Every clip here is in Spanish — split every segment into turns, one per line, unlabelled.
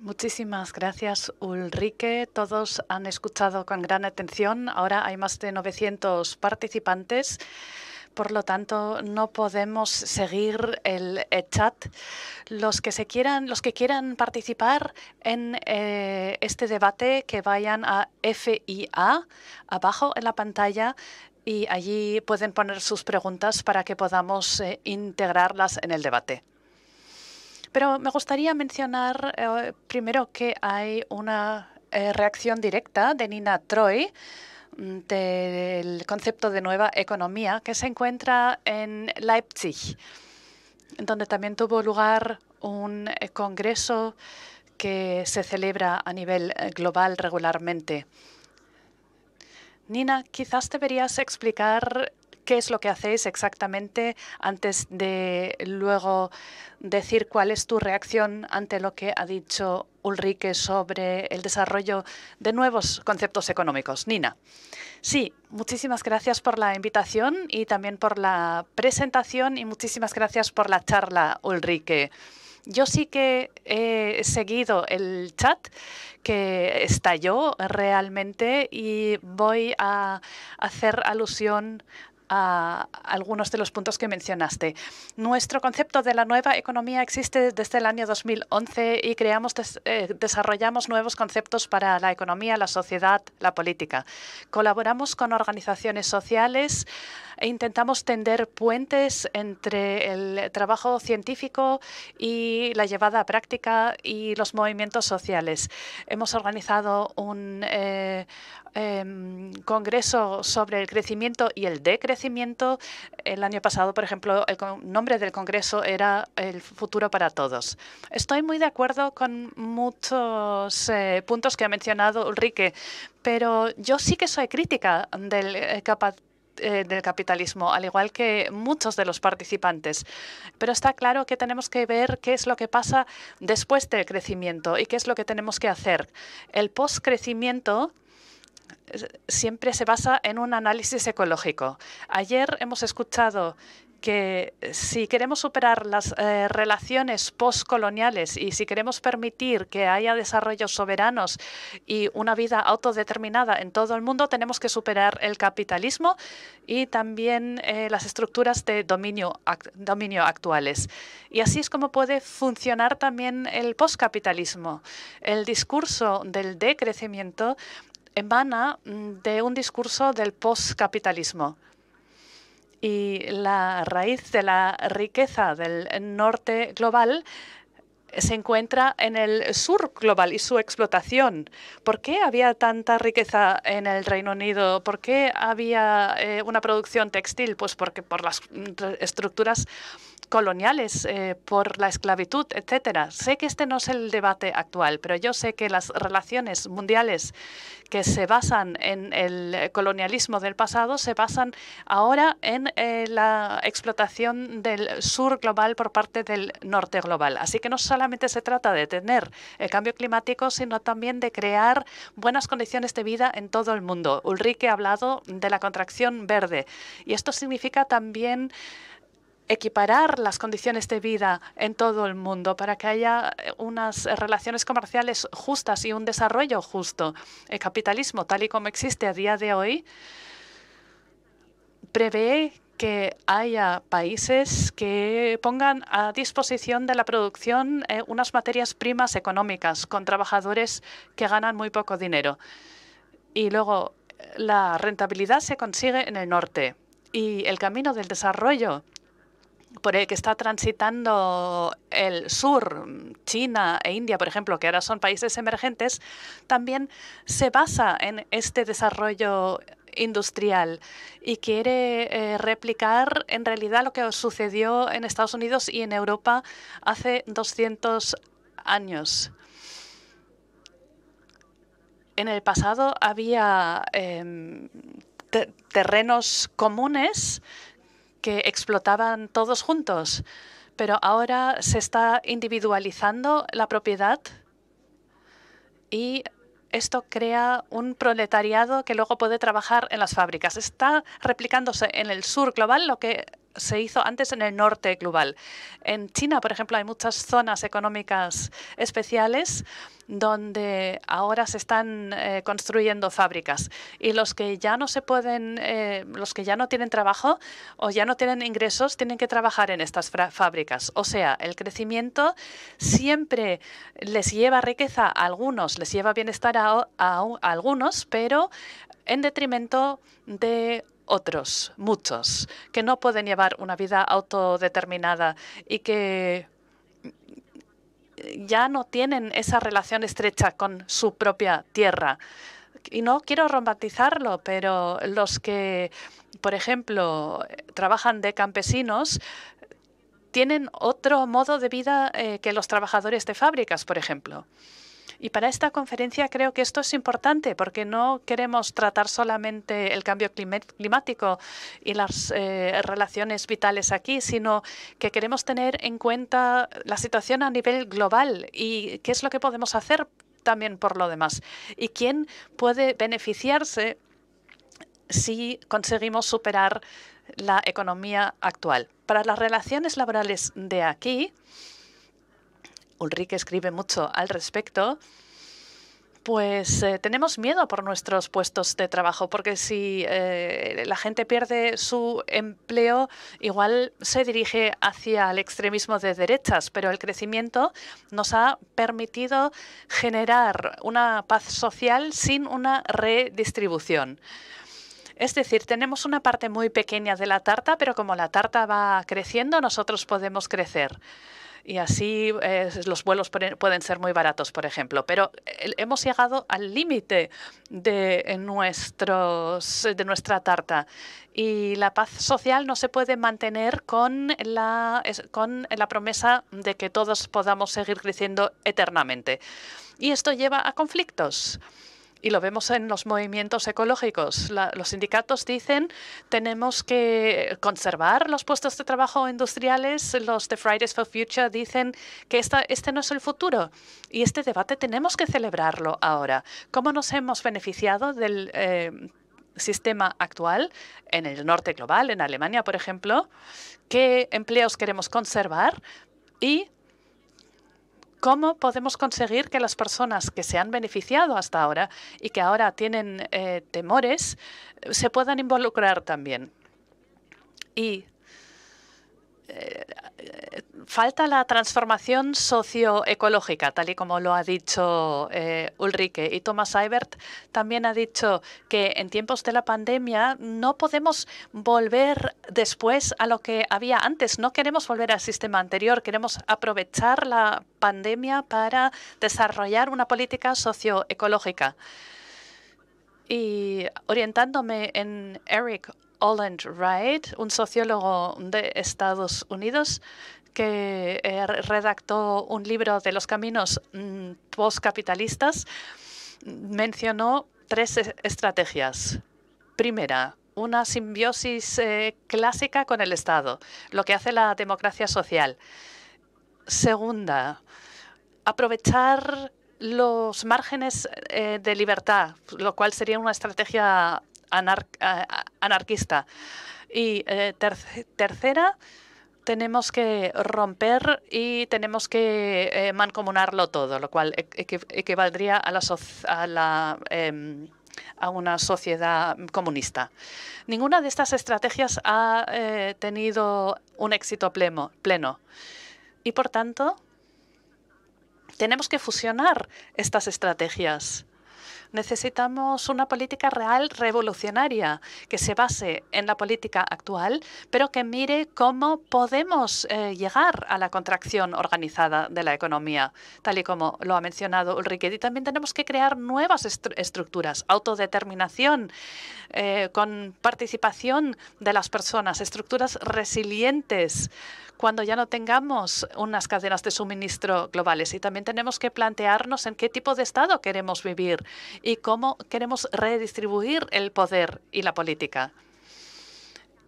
Muchísimas gracias, Ulrike. Todos han escuchado con gran atención. Ahora hay más de 900 participantes. Por lo tanto, no podemos seguir el chat. Los que se quieran, los que quieran participar en eh, este debate, que vayan a FIA abajo en la pantalla y allí pueden poner sus preguntas para que podamos eh, integrarlas en el debate. Pero me gustaría mencionar eh, primero que hay una eh, reacción directa de Nina Troy mm, del concepto de nueva economía que se encuentra en Leipzig, donde también tuvo lugar un eh, congreso que se celebra a nivel global regularmente. Nina, quizás deberías explicar qué es lo que hacéis exactamente antes de luego decir cuál es tu reacción ante lo que ha dicho Ulrike sobre el desarrollo de nuevos conceptos económicos. Nina. Sí, muchísimas gracias por la invitación y también por la presentación y muchísimas gracias por la charla, Ulrike. Yo sí que he seguido el chat que estalló realmente y voy a hacer alusión a algunos de los puntos que mencionaste. Nuestro concepto de la nueva economía existe desde el año 2011 y creamos, eh, desarrollamos nuevos conceptos para la economía, la sociedad, la política. Colaboramos con organizaciones sociales, e intentamos tender puentes entre el trabajo científico y la llevada a práctica y los movimientos sociales. Hemos organizado un eh, em, congreso sobre el crecimiento y el decrecimiento. El año pasado, por ejemplo, el nombre del congreso era El futuro para todos. Estoy muy de acuerdo con muchos eh, puntos que ha mencionado Ulrike, pero yo sí que soy crítica del, eh, eh, del capitalismo, al igual que muchos de los participantes. Pero está claro que tenemos que ver qué es lo que pasa después del crecimiento y qué es lo que tenemos que hacer. El post-crecimiento eh, siempre se basa en un análisis ecológico. Ayer hemos escuchado que si queremos superar las eh, relaciones postcoloniales y si queremos permitir que haya desarrollos soberanos y una vida autodeterminada en todo el mundo, tenemos que superar el capitalismo y también eh, las estructuras de dominio, dominio actuales. Y así es como puede funcionar también el postcapitalismo. El discurso del decrecimiento emana mm, de un discurso del postcapitalismo y la raíz de la riqueza del norte global se encuentra en el sur global y su explotación. ¿Por qué había tanta riqueza en el Reino Unido? ¿Por qué había eh, una producción textil? Pues porque por las mm, estructuras coloniales eh, por la esclavitud, etcétera. Sé que este no es el debate actual, pero yo sé que las relaciones mundiales que se basan en el colonialismo del pasado se basan ahora en eh, la explotación del sur global por parte del norte global. Así que no solamente se trata de tener el cambio climático, sino también de crear buenas condiciones de vida en todo el mundo. Ulrike ha hablado de la contracción verde y esto significa también equiparar las condiciones de vida en todo el mundo para que haya eh, unas relaciones comerciales justas y un desarrollo justo. El capitalismo, tal y como existe a día de hoy, prevé que haya países que pongan a disposición de la producción eh, unas materias primas económicas con trabajadores que ganan muy poco dinero. Y luego eh, la rentabilidad se consigue en el norte. Y el camino del desarrollo por el que está transitando el sur, China e India, por ejemplo, que ahora son países emergentes, también se basa en este desarrollo industrial y quiere eh, replicar en realidad lo que sucedió en Estados Unidos y en Europa hace 200 años. En el pasado había em, terrenos comunes que explotaban todos juntos, pero ahora se está individualizando la propiedad y esto crea un proletariado que luego puede trabajar en las fábricas. Está replicándose en el sur global lo que se hizo antes en el norte global. En China, por ejemplo, hay muchas zonas económicas especiales donde ahora se están eh, construyendo fábricas y los que ya no se pueden, eh, los que ya no tienen trabajo o ya no tienen ingresos, tienen que trabajar en estas fábricas. O sea, el crecimiento siempre les lleva riqueza a algunos, les lleva bienestar a algunos, pero en detrimento de otros, muchos, que no pueden llevar una vida autodeterminada y que ya no tienen esa relación estrecha con su propia tierra. Y no quiero romantizarlo, pero los que, por ejemplo, trabajan de campesinos tienen otro modo de vida eh, que los trabajadores de fábricas, por ejemplo. Y para esta conferencia creo que esto es importante porque no queremos tratar solamente el cambio climático y las eh, relaciones vitales aquí, sino que queremos tener en cuenta la situación a nivel global y qué es lo que podemos hacer también por lo demás y quién puede beneficiarse si conseguimos superar la economía actual. Para las relaciones laborales de aquí, Ulrike escribe mucho al respecto, pues eh, tenemos miedo por nuestros puestos de trabajo, porque si eh, la gente pierde su empleo, igual se dirige hacia el extremismo de derechas, pero el crecimiento nos ha permitido generar una paz social sin una redistribución. Es decir, tenemos una parte muy pequeña de la tarta, pero como la tarta va creciendo, nosotros podemos crecer y así eh, los vuelos pueden ser muy baratos, por ejemplo. Pero hemos llegado al límite de, de nuestra tarta y la paz social no se puede mantener con la, con la promesa de que todos podamos seguir creciendo eternamente. Y esto lleva a conflictos y lo vemos en los movimientos ecológicos. los sindicatos dicen tenemos que conservar los puestos de trabajo industriales, los de Fridays for Future dicen que este no es el futuro y este debate tenemos que celebrarlo ahora. ¿Cómo nos hemos beneficiado del... Eh, sistema actual en el norte global, en Alemania, por ejemplo, qué empleos queremos conservar y ¿Cómo podemos conseguir que las personas que se han beneficiado hasta ahora y que ahora tienen eh, temores eh, se puedan involucrar también? Eh, falta la transformación socioecológica, tal y como lo ha dicho eh, Ulrike. Y Thomas Eibert también ha dicho que en tiempos de la pandemia no podemos volver después a lo que había antes. No queremos volver al sistema anterior, queremos aprovechar la pandemia para desarrollar una política socioecológica. Y orientándome en Eric Oland Wright, un sociólogo de Estados Unidos que eh, redactó un libro de los caminos mm, postcapitalistas, mencionó tres e-, estrategias. Primera, una simbiosis eh, clásica con el Estado, lo que hace la democracia social. Segunda, aprovechar los márgenes eh, de libertad, lo cual sería una estrategia anar anarquista. Y eh, tercera, tenemos que romper y tenemos que eh, mancomunarlo todo, lo cual e-, equivaldría a la, em, a, una sociedad comunista. Ninguna de estas estrategias ha eh, tenido un éxito pleno y por tanto tenemos que fusionar estas estrategias Necesitamos una política real revolucionaria que se base en la política actual, pero que mire cómo podemos eh, llegar a la contracción organizada de la economía, tal y como lo ha mencionado Ulrike. Y también tenemos que crear nuevas estructuras, autodeterminación, eh, con participación de las personas, estructuras resilientes cuando ya no tengamos unas cadenas de suministro globales. Y también tenemos que plantearnos en qué tipo de Estado queremos vivir y cómo queremos redistribuir el poder y la política.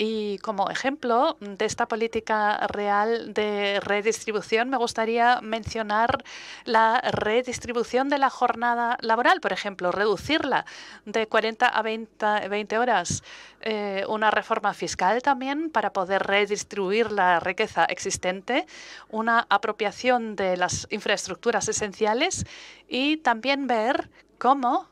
Y como ejemplo de esta política real de redistribución, me gustaría mencionar la redistribución de la jornada laboral, por ejemplo, reducirla de 40 a 20, horas, eh, una reforma fiscal también para poder redistribuir la riqueza existente, una apropiación de las infraestructuras esenciales y también ver cómo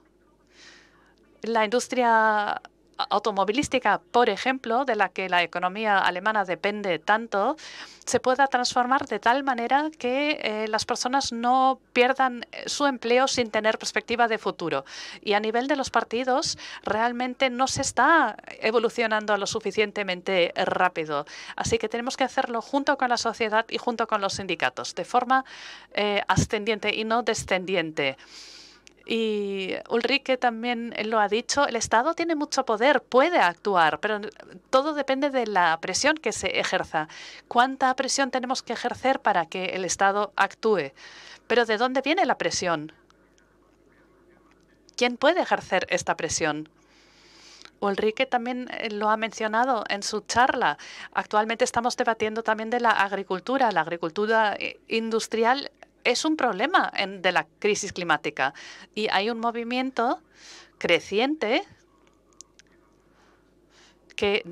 la industria automovilística, por ejemplo, de la que la economía alemana depende tanto, se pueda transformar de tal manera que eh, las personas no pierdan eh, su empleo sin tener perspectiva de futuro. Y a nivel de los partidos, realmente no se está evolucionando lo suficientemente rápido. Así que tenemos que hacerlo junto con la sociedad y junto con los sindicatos, de forma eh, ascendiente y no descendiente. Y Ulrike también lo ha dicho, el Estado tiene mucho poder, puede actuar, pero todo depende de la presión que se ejerza. ¿Cuánta presión tenemos que ejercer para que el Estado actúe? Pero ¿de dónde viene la presión? ¿Quién puede ejercer esta presión? Ulrike también eh, lo ha mencionado en su charla. Actualmente estamos debatiendo también de la agricultura. La agricultura eh, industrial es un problema de la crisis climática y hay un movimiento creciente que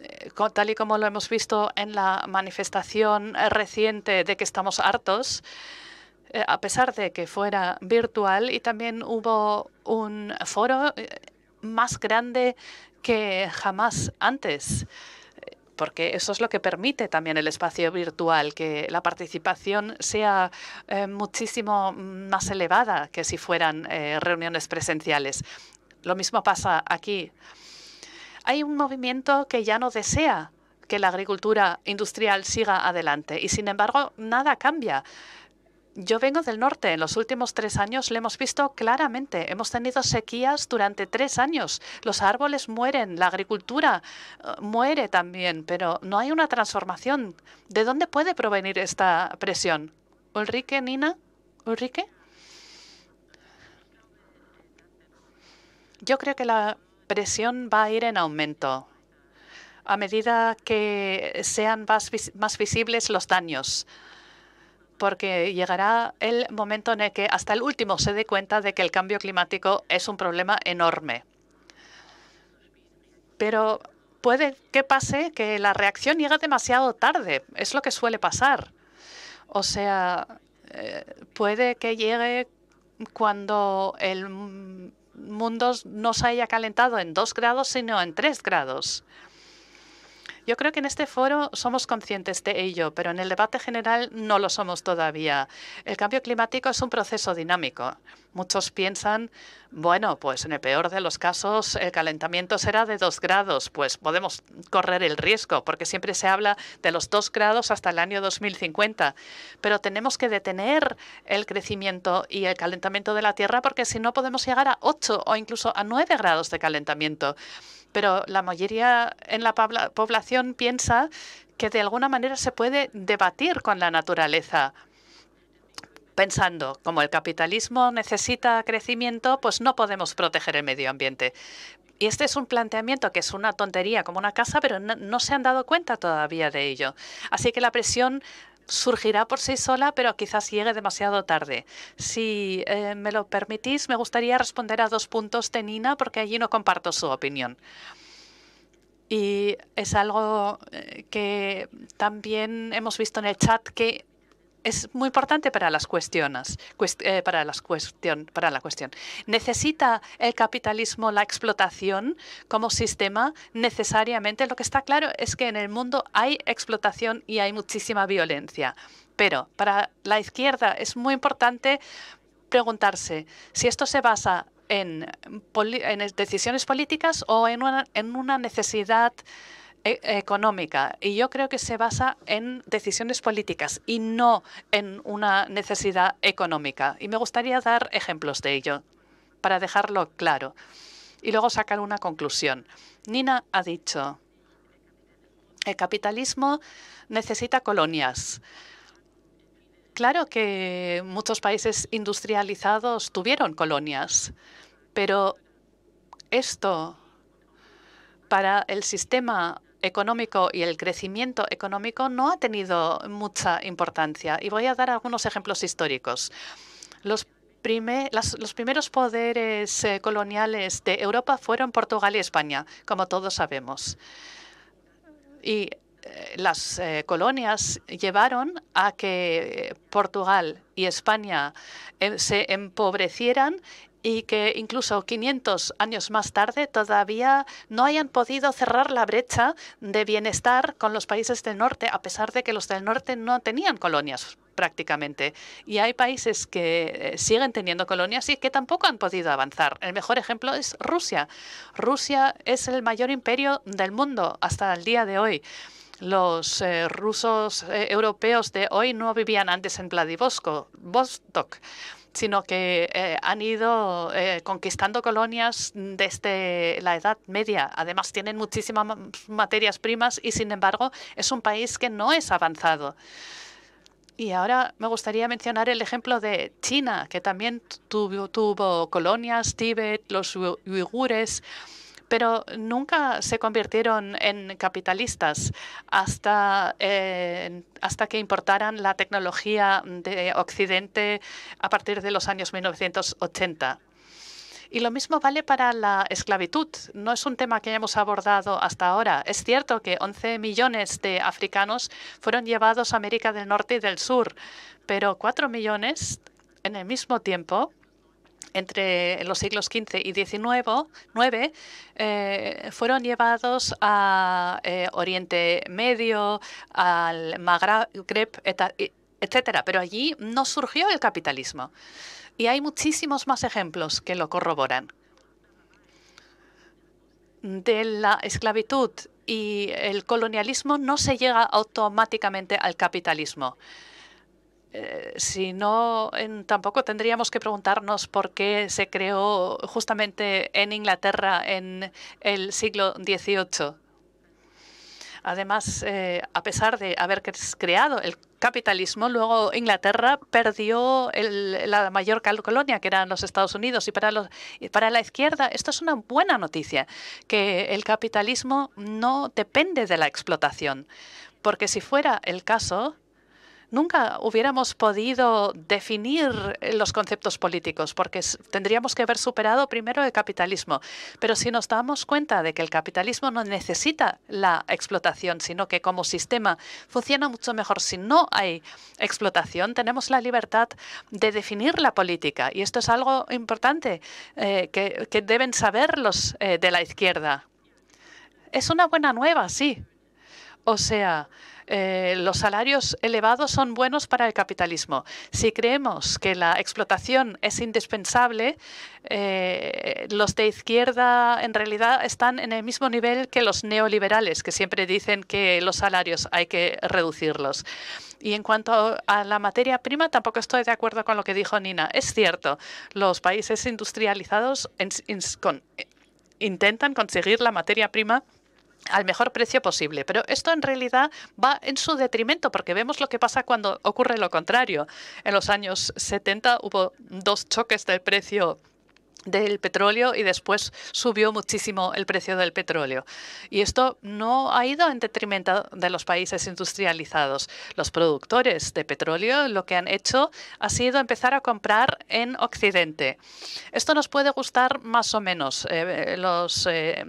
eh, tal y como lo hemos visto en la manifestación reciente de que estamos hartos, eh, a pesar de que fuera virtual y también hubo un foro eh, más grande que jamás antes porque eso es lo que permite también el espacio virtual, que la participación sea eh, muchísimo mm, más elevada que si fueran eh, reuniones presenciales. Lo mismo pasa aquí. Hay un movimiento que ya no desea que la agricultura industrial siga adelante y, sin embargo, nada cambia. Yo vengo del norte. En los últimos tres años lo hemos visto claramente. Hemos tenido sequías durante tres años. Los árboles mueren, la agricultura eh, muere también, pero no hay una transformación. ¿De dónde puede provenir esta presión? Ulrike, Nina, Ulrike. Yo creo que la presión va a ir en aumento a medida que sean más visibles los daños porque llegará el momento en el que hasta el último se dé cuenta de que el cambio climático es un problema enorme. Pero puede que pase que la reacción llegue demasiado tarde, es lo que suele pasar. O sea, eh, puede que llegue cuando el mundo no se haya calentado en dos grados, sino en tres grados. Yo creo que en este foro somos conscientes de ello, pero en el debate general no lo somos todavía. El cambio climático es un proceso dinámico. Muchos piensan, bueno, pues en el peor de los casos el calentamiento será de dos grados, pues podemos correr el riesgo, porque siempre se habla de los dos grados hasta el año 2050. Pero tenemos que detener el crecimiento y el calentamiento de la Tierra, porque si no podemos llegar a 8 o incluso a 9 grados de calentamiento pero la mayoría en la población piensa que de alguna manera se puede debatir con la naturaleza. Pensando, como el capitalismo necesita crecimiento, pues no podemos proteger el medio ambiente. Y este es un planteamiento que es una tontería como una casa, pero no, no se han dado cuenta todavía de ello. Así que la presión surgirá por sí sola, pero quizás llegue demasiado tarde. Si eh, me lo permitís, me gustaría responder a dos puntos de Nina, porque allí no comparto su opinión. Y es algo eh, que también hemos visto en el chat que es muy importante para las cuestiones, eh, para las cuestión, para la cuestión. Necesita el capitalismo la explotación como sistema necesariamente. Lo que está claro es que en el mundo hay explotación y hay muchísima violencia. Pero para la izquierda es muy importante preguntarse si esto se basa en, en decisiones políticas o en una, en una necesidad eh, económica y yo creo que se basa en decisiones políticas y no en una necesidad económica. Y me gustaría dar ejemplos de ello para dejarlo claro y luego sacar una conclusión. Nina ha dicho, el capitalismo necesita colonias. Claro que muchos países industrializados tuvieron colonias, pero esto para el sistema económico y el crecimiento económico no ha tenido mucha importancia. Y voy a dar algunos ejemplos históricos. Los primeros poderes eh, coloniales de Europa fueron Portugal y España, como todos sabemos. Y eh, las eh, colonias llevaron a que Portugal y España se empobrecieran y que incluso 500 años más tarde todavía no hayan podido cerrar la brecha de bienestar con los países del norte, a pesar de que los del norte no tenían colonias prácticamente. Y hay países que eh, siguen teniendo colonias y que tampoco han podido avanzar. El mejor ejemplo es Rusia. Rusia es el mayor imperio del mundo hasta el día de hoy. Los eh, rusos eh, europeos de hoy no vivían antes en Vladivostok sino que eh, han ido eh, conquistando colonias desde la Edad Media. Además, tienen muchísimas materias primas y, sin embargo, es un país que no es avanzado. Y ahora me gustaría mencionar el ejemplo de China, que también tuvo, tuvo colonias, Tíbet, los uigures pero nunca se convirtieron en capitalistas hasta, eh, hasta que importaran la tecnología de Occidente a partir de los años 1980. Y lo mismo vale para la esclavitud. No es un tema que hayamos abordado hasta ahora. Es cierto que 11 millones de africanos fueron llevados a América del Norte y del Sur, pero 4 millones en el mismo tiempo entre los siglos XV y XIX eh, fueron llevados a eh, Oriente Medio, al Magreb, e, etcétera. Pero allí no surgió el capitalismo. Y hay muchísimos más ejemplos que lo corroboran. De la esclavitud y el colonialismo no se llega automáticamente al capitalismo. Eh, si no, tampoco tendríamos que preguntarnos por qué se creó justamente en Inglaterra en el siglo XVIII. Además, eh, a pesar de haber creado el capitalismo, luego Inglaterra perdió la mayor colonia, que eran los Estados Unidos. Y para, los, y para la izquierda, esto es una buena noticia, que el capitalismo no depende de la explotación. Porque si fuera el caso, nunca hubiéramos podido definir eh, los conceptos políticos, porque tendríamos que haber superado primero el capitalismo. Pero si nos damos cuenta de que el capitalismo no necesita la explotación, sino que como sistema funciona mucho mejor si no hay explotación, tenemos la libertad de definir la política. Y esto es algo importante eh, que, deben saber los eh, de la izquierda. Es una buena nueva, sí. O sea, eh, los salarios elevados son buenos para el capitalismo. Si creemos que la explotación es indispensable, eh, los de izquierda en realidad están en el mismo nivel que los neoliberales, que siempre dicen que los salarios hay que reducirlos. Y en cuanto a la materia prima, tampoco estoy de acuerdo con lo que dijo Nina. Es cierto, los países industrializados eh, intentan conseguir la materia prima al mejor precio posible. Pero esto en realidad va en su detrimento porque vemos lo que pasa cuando ocurre lo contrario. En los años 70 hubo dos choques del precio del petróleo y después subió muchísimo el precio del petróleo. Y esto no ha ido en detrimento de los países industrializados. Los productores de petróleo lo que han hecho ha sido empezar a comprar en Occidente. Esto nos puede gustar más o menos. Eh, los eh,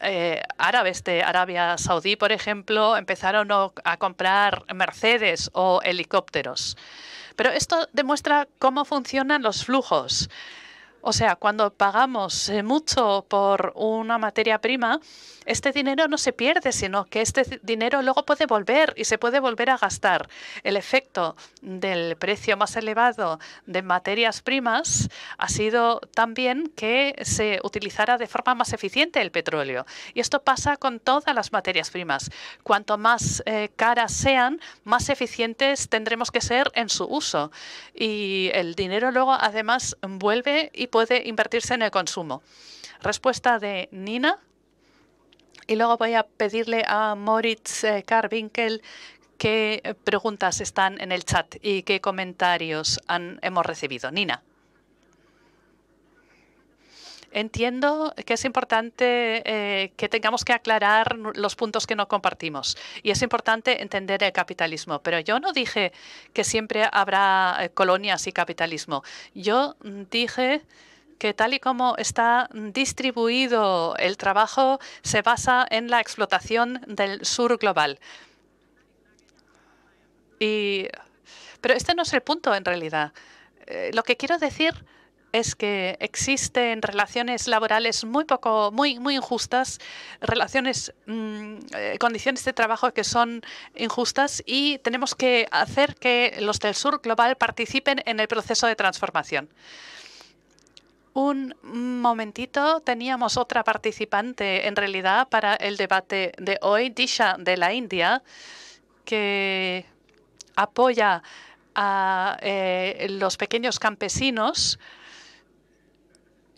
eh, árabes de Arabia Saudí, por ejemplo, empezaron a comprar Mercedes o helicópteros. Pero esto demuestra cómo funcionan los flujos. O sea, cuando pagamos eh, mucho por una materia prima, este dinero no se pierde, sino que este dinero luego puede volver y se puede volver a gastar. El efecto del precio más elevado de materias primas ha sido también que se utilizara de forma más eficiente el petróleo. Y esto pasa con todas las materias primas. Cuanto más eh, caras sean, más eficientes tendremos que ser en su uso. Y el dinero luego además vuelve y puede invertirse en el consumo. Respuesta de Nina. Y luego voy a pedirle a Moritz Karwinkel eh, qué preguntas están en el chat y qué comentarios han, hemos recibido. Nina. Entiendo que es importante eh, que tengamos que aclarar los puntos que no compartimos y es importante entender el capitalismo, pero yo no dije que siempre habrá eh, colonias y capitalismo. Yo mm, dije que tal y como está distribuido el trabajo se basa en la explotación del sur global. Y, pero este no es el punto en realidad. Eh, lo que quiero decir es que existen relaciones laborales muy poco, muy, muy injustas, relaciones, mm, eh, condiciones de trabajo que son injustas y tenemos que hacer que los del sur global participen en el proceso de transformación. Un momentito, teníamos otra participante en realidad para el debate de hoy, Disha de la India, que apoya a eh, los pequeños campesinos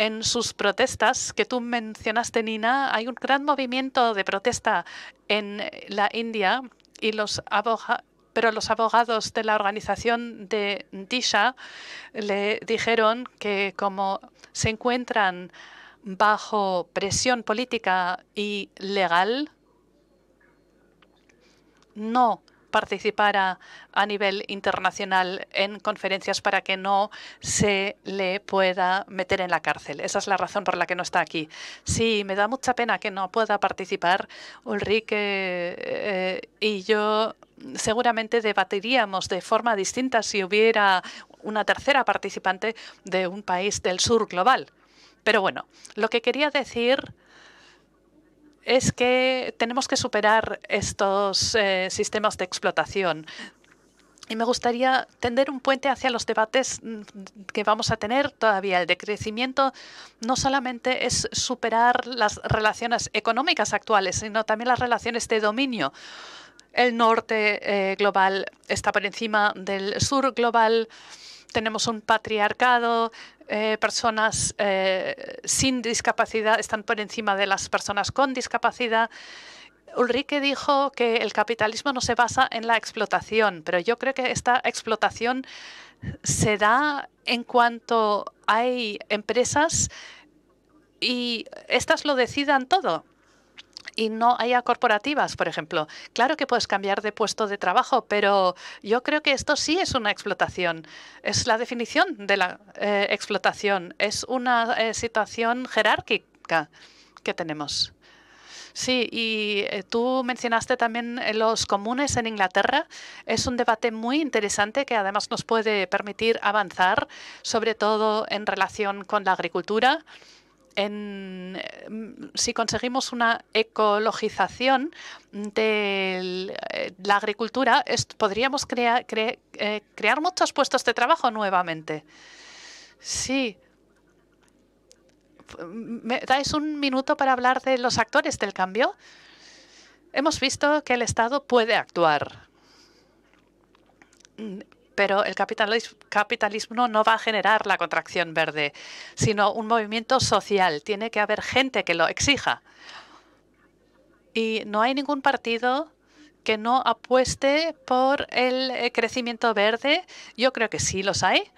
en sus protestas que tú mencionaste, Nina, hay un gran movimiento de protesta en la India y los pero los abogados de la organización de Disha le dijeron que como se encuentran bajo presión política y legal, no participara a, nivel internacional en conferencias para que no se le pueda meter en la cárcel. Esa es la razón por la que no está aquí. Sí, me da mucha pena que no pueda participar Ulrike eh, y yo seguramente debatiríamos de forma distinta si hubiera una tercera participante de un país del sur global. Pero bueno, lo que quería decir es que tenemos que superar estos eh, sistemas de explotación. Y me gustaría tender un puente hacia los debates mm, que vamos a tener todavía. El decrecimiento no solamente es superar las relaciones económicas actuales, sino también las relaciones de dominio. El norte eh, global está por encima del sur global. Tenemos un patriarcado, eh, personas eh, sin discapacidad están por encima de las personas con discapacidad. Ulrike dijo que el capitalismo no se basa en la explotación, pero yo creo que esta explotación se da en cuanto hay empresas y estas lo decidan todo y no haya corporativas, por ejemplo. Claro que puedes cambiar de puesto de trabajo, pero yo creo que esto sí es una explotación. Es la definición de la eh, explotación. Es una eh, situación jerárquica que tenemos. Sí, y eh, tú mencionaste también los comunes en Inglaterra. Es un debate muy interesante que además nos puede permitir avanzar, sobre todo en relación con la agricultura en, eh, si conseguimos una ecologización de eh, la agricultura, podríamos eh, crear muchos puestos de trabajo nuevamente. Sí. ¿Me dais un minuto para hablar de los actores del cambio? Hemos visto que el Estado puede actuar pero el capitalismo, no va a generar la contracción verde, sino un movimiento social. Tiene que haber gente que lo exija. Y no hay ningún partido que no apueste por el eh, crecimiento verde. Yo creo que sí los hay.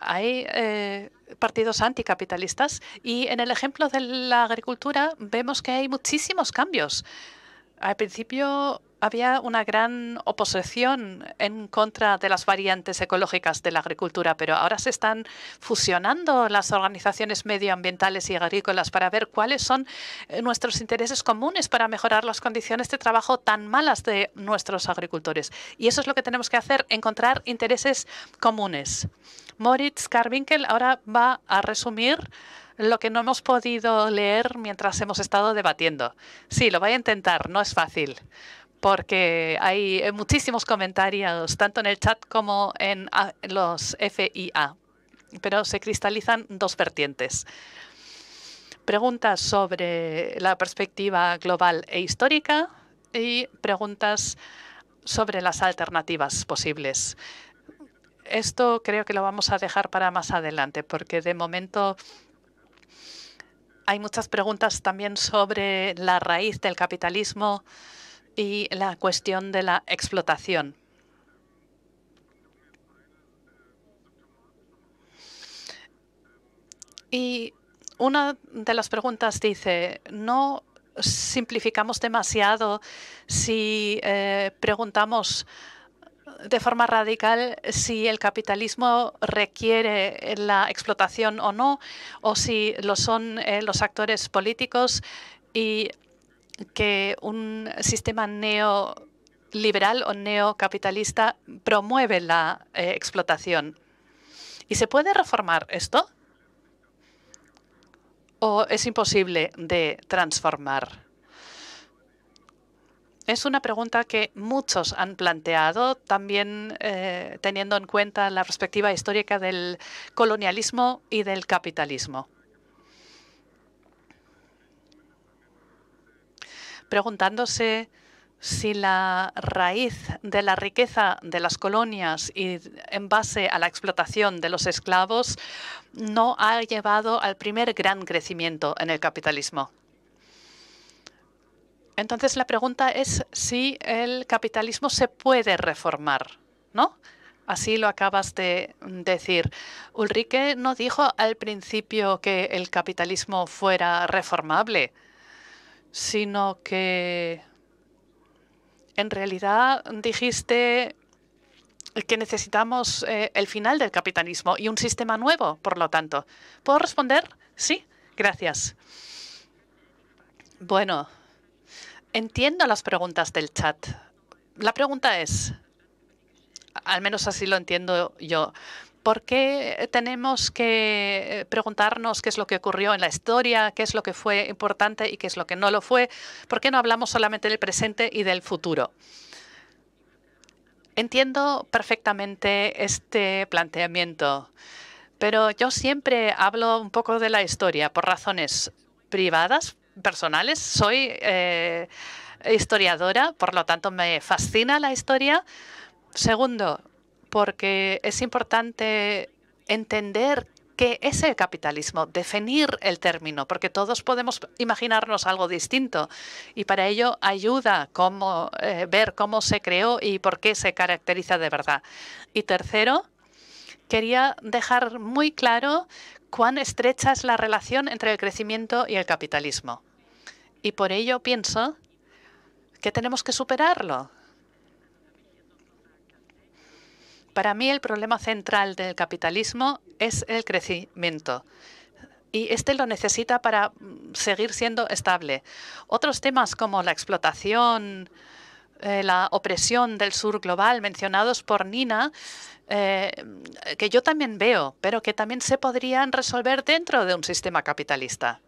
Hay eh, partidos anticapitalistas y en el ejemplo de la agricultura vemos que hay muchísimos cambios. Al principio había una gran oposición en contra de las variantes ecológicas de la agricultura, pero ahora se están fusionando las organizaciones medioambientales y agrícolas para ver cuáles son eh, nuestros intereses comunes para mejorar las condiciones de trabajo tan malas de nuestros agricultores. Y eso es lo que tenemos que hacer, encontrar intereses comunes. Moritz Karwinkel ahora va a resumir lo que no hemos podido leer mientras hemos estado debatiendo. Sí, lo voy a intentar, no es fácil porque hay eh, muchísimos comentarios, tanto en el chat como en ah, los FIA, pero se cristalizan dos vertientes. Preguntas sobre la perspectiva global e histórica y preguntas sobre las alternativas posibles. Esto creo que lo vamos a dejar para más adelante, porque de momento hay muchas preguntas también sobre la raíz del capitalismo y la cuestión de la explotación. Y una de las preguntas dice, ¿no simplificamos demasiado si eh, preguntamos de forma radical si el capitalismo requiere la explotación o no, o si lo son eh, los actores políticos y que un sistema neoliberal o neocapitalista promueve la eh, explotación. ¿Y se puede reformar esto? ¿O es imposible de transformar? Es una pregunta que muchos han planteado, también eh, teniendo en cuenta la perspectiva histórica del colonialismo y del capitalismo. preguntándose si la raíz de la riqueza de las colonias y en base a la explotación de los esclavos no ha llevado al primer gran crecimiento en el capitalismo. Entonces la pregunta es si el capitalismo se puede reformar, ¿no? Así lo acabas de decir. Ulrike no dijo al principio que el capitalismo fuera reformable sino que en realidad dijiste que necesitamos eh, el final del capitalismo y un sistema nuevo, por lo tanto. ¿Puedo responder? Sí, gracias. Bueno, entiendo las preguntas del chat. La pregunta es, al menos así lo entiendo yo, ¿Por qué tenemos que eh, preguntarnos qué es lo que ocurrió en la historia, qué es lo que fue importante y qué es lo que no lo fue? ¿Por qué no hablamos solamente del presente y del futuro? Entiendo perfectamente este planteamiento, pero yo siempre hablo un poco de la historia por razones privadas, personales. Soy eh, historiadora, por lo tanto me fascina la historia. Segundo, porque es importante entender qué es el capitalismo, definir el término, porque todos podemos imaginarnos algo distinto y para ello ayuda eh, ver cómo se creó y por qué se caracteriza de verdad. Y tercero, quería dejar muy claro cuán estrecha es la relación entre el crecimiento y el capitalismo. Y por ello pienso que tenemos que superarlo. Para mí el problema central del capitalismo es el crecimiento y este lo necesita para mm, seguir siendo estable. Otros temas como la explotación, eh, la opresión del sur global mencionados por Nina, eh, que yo también veo, pero que también se podrían resolver dentro de un sistema capitalista.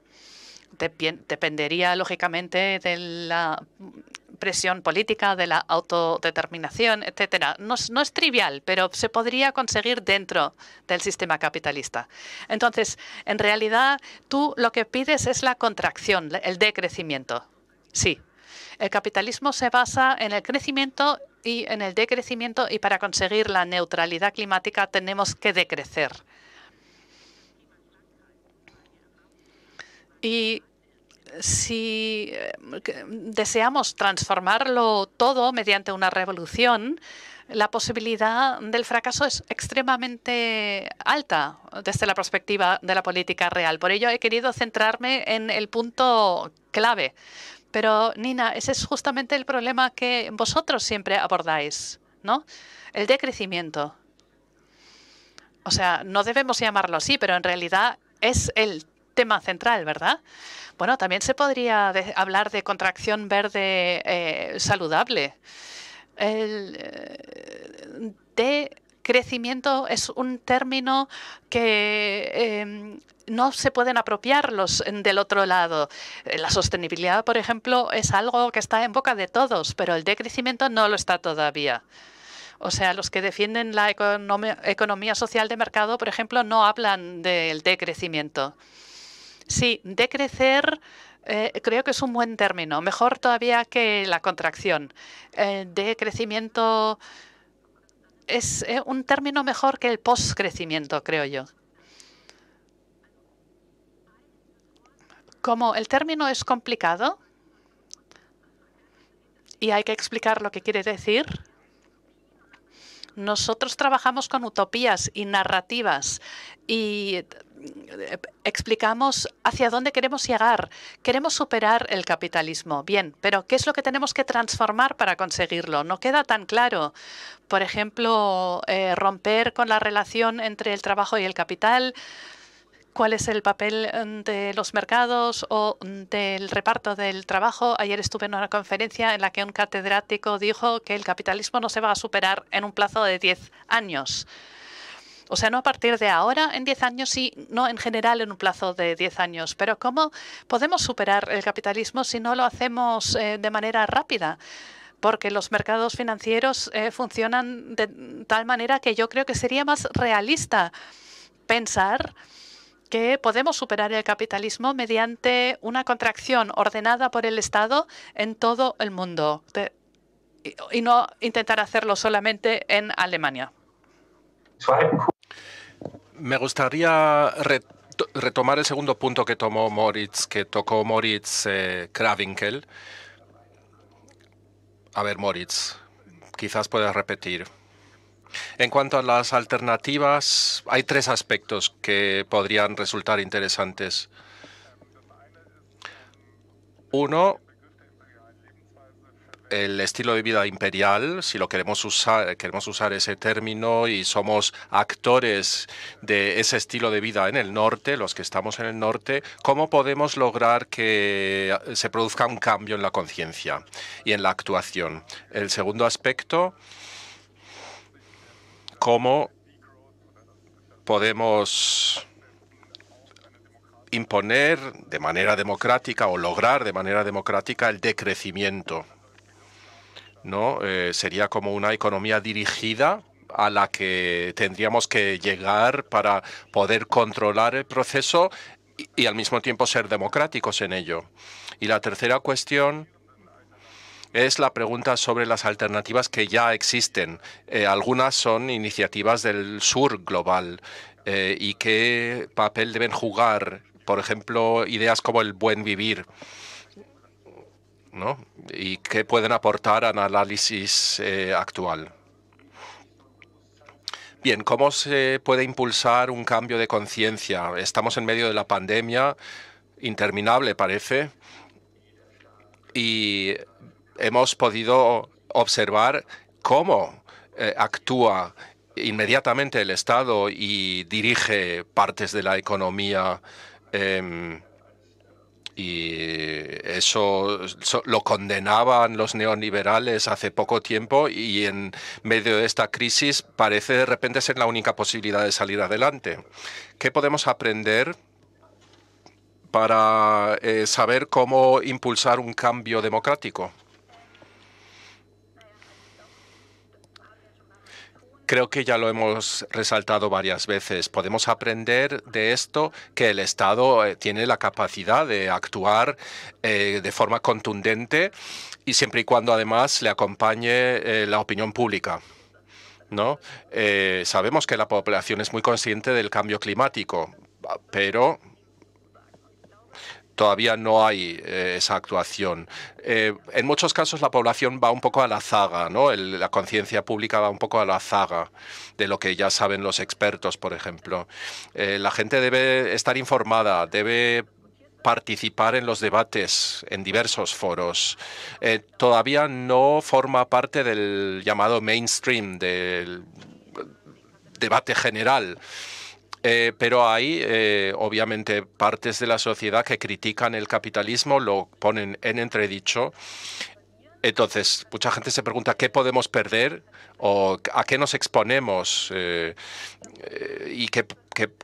Dependería, lógicamente, de la presión política, de la autodeterminación, etcétera. No, es trivial, pero se podría conseguir dentro del sistema capitalista. Entonces, en realidad, tú lo que pides es la contracción, el decrecimiento. Sí, el capitalismo se basa en el crecimiento y en el decrecimiento y para conseguir la neutralidad climática tenemos que decrecer. Y si eh, deseamos transformarlo todo mediante una revolución, la posibilidad del fracaso es extremadamente alta desde la perspectiva de la política real. Por ello he querido centrarme en el punto clave. Pero Nina, ese es justamente el problema que vosotros siempre abordáis, ¿no? El decrecimiento. O sea, no debemos llamarlo así, pero en realidad es el tema central, ¿verdad? Bueno, también se podría hablar de contracción verde eh, saludable. El eh, de crecimiento es un término que em, no se pueden apropiar del otro lado. Eh, la sostenibilidad, por ejemplo, es algo que está en boca de todos, pero el decrecimiento no lo está todavía. O sea, los que defienden la economía social de mercado, por ejemplo, no hablan del decrecimiento. Sí, decrecer eh, creo que es un buen término, mejor todavía que la contracción. Eh, de crecimiento es eh, un término mejor que el postcrecimiento, creo yo. Como el término es complicado y hay que explicar lo que quiere decir, nosotros trabajamos con utopías y narrativas y explicamos hacia dónde queremos llegar. Queremos superar el capitalismo. Bien, pero ¿qué es lo que tenemos que transformar para conseguirlo? No queda tan claro. Por ejemplo, eh, romper con la relación entre el trabajo y el capital cuál es el papel mm, de los mercados o mm, del reparto del trabajo. Ayer estuve en una conferencia en la que un catedrático dijo que el capitalismo no se va a superar en un plazo de 10 años. O sea, no a partir de ahora, en 10 años, y no en general en un plazo de 10 años. Pero ¿cómo podemos superar el capitalismo si no lo hacemos eh, de manera rápida? porque los mercados financieros eh, funcionan de tal manera que yo creo que sería más realista pensar que podemos superar el capitalismo mediante una contracción ordenada por el Estado en todo el mundo y no intentar hacerlo solamente en Alemania.
Me gustaría retomar el segundo punto que tomó Moritz, que tocó Moritz eh, Kravinkel. A ver, Moritz, quizás puedas repetir. En cuanto a las alternativas, hay tres aspectos que podrían resultar interesantes. Uno, el estilo de vida imperial, si lo queremos usar, queremos usar ese término y somos actores de ese estilo de vida en el norte, los que estamos en el norte, ¿cómo podemos lograr que se produzca un cambio en la conciencia y en la actuación? El segundo aspecto, ¿cómo podemos imponer de manera democrática o lograr de manera democrática el decrecimiento eh, sería como una economía dirigida a la que tendríamos que llegar para poder controlar el proceso y, al mismo tiempo ser democráticos en ello. Y la tercera cuestión es la pregunta sobre las alternativas que ya existen. Eh, algunas son iniciativas del sur global eh, y qué papel deben jugar, por ejemplo, ideas como el buen vivir y qué pueden aportar al análisis eh, actual. Bien, ¿cómo se puede impulsar un cambio de conciencia? Estamos en medio de la pandemia, interminable parece, y hemos podido observar cómo eh, actúa inmediatamente el Estado y dirige partes de la economía. Em, y eso, lo condenaban los neoliberales hace poco tiempo y en medio de esta crisis parece de repente ser la única posibilidad de salir adelante. ¿Qué podemos aprender para eh, saber cómo impulsar un cambio democrático? Creo que ya lo hemos resaltado varias veces. Podemos aprender de esto que el Estado eh, tiene la capacidad de actuar eh, de forma contundente y siempre y cuando además le acompañe eh, la opinión pública. ¿no? sabemos que la población es muy consciente del cambio climático, pero todavía no hay eh, esa actuación. Eh, en muchos casos la población va un poco a la zaga, ¿no? la conciencia pública va un poco a la zaga de lo que ya saben los expertos, por ejemplo. Eh, la gente debe estar informada, debe participar en los debates en diversos foros. todavía no forma parte del llamado mainstream, del debate general. Eh, pero hay, eh, obviamente, partes de la sociedad que critican el capitalismo, lo ponen en entredicho. Entonces, mucha gente se pregunta qué podemos perder o a qué nos exponemos eh, y qué,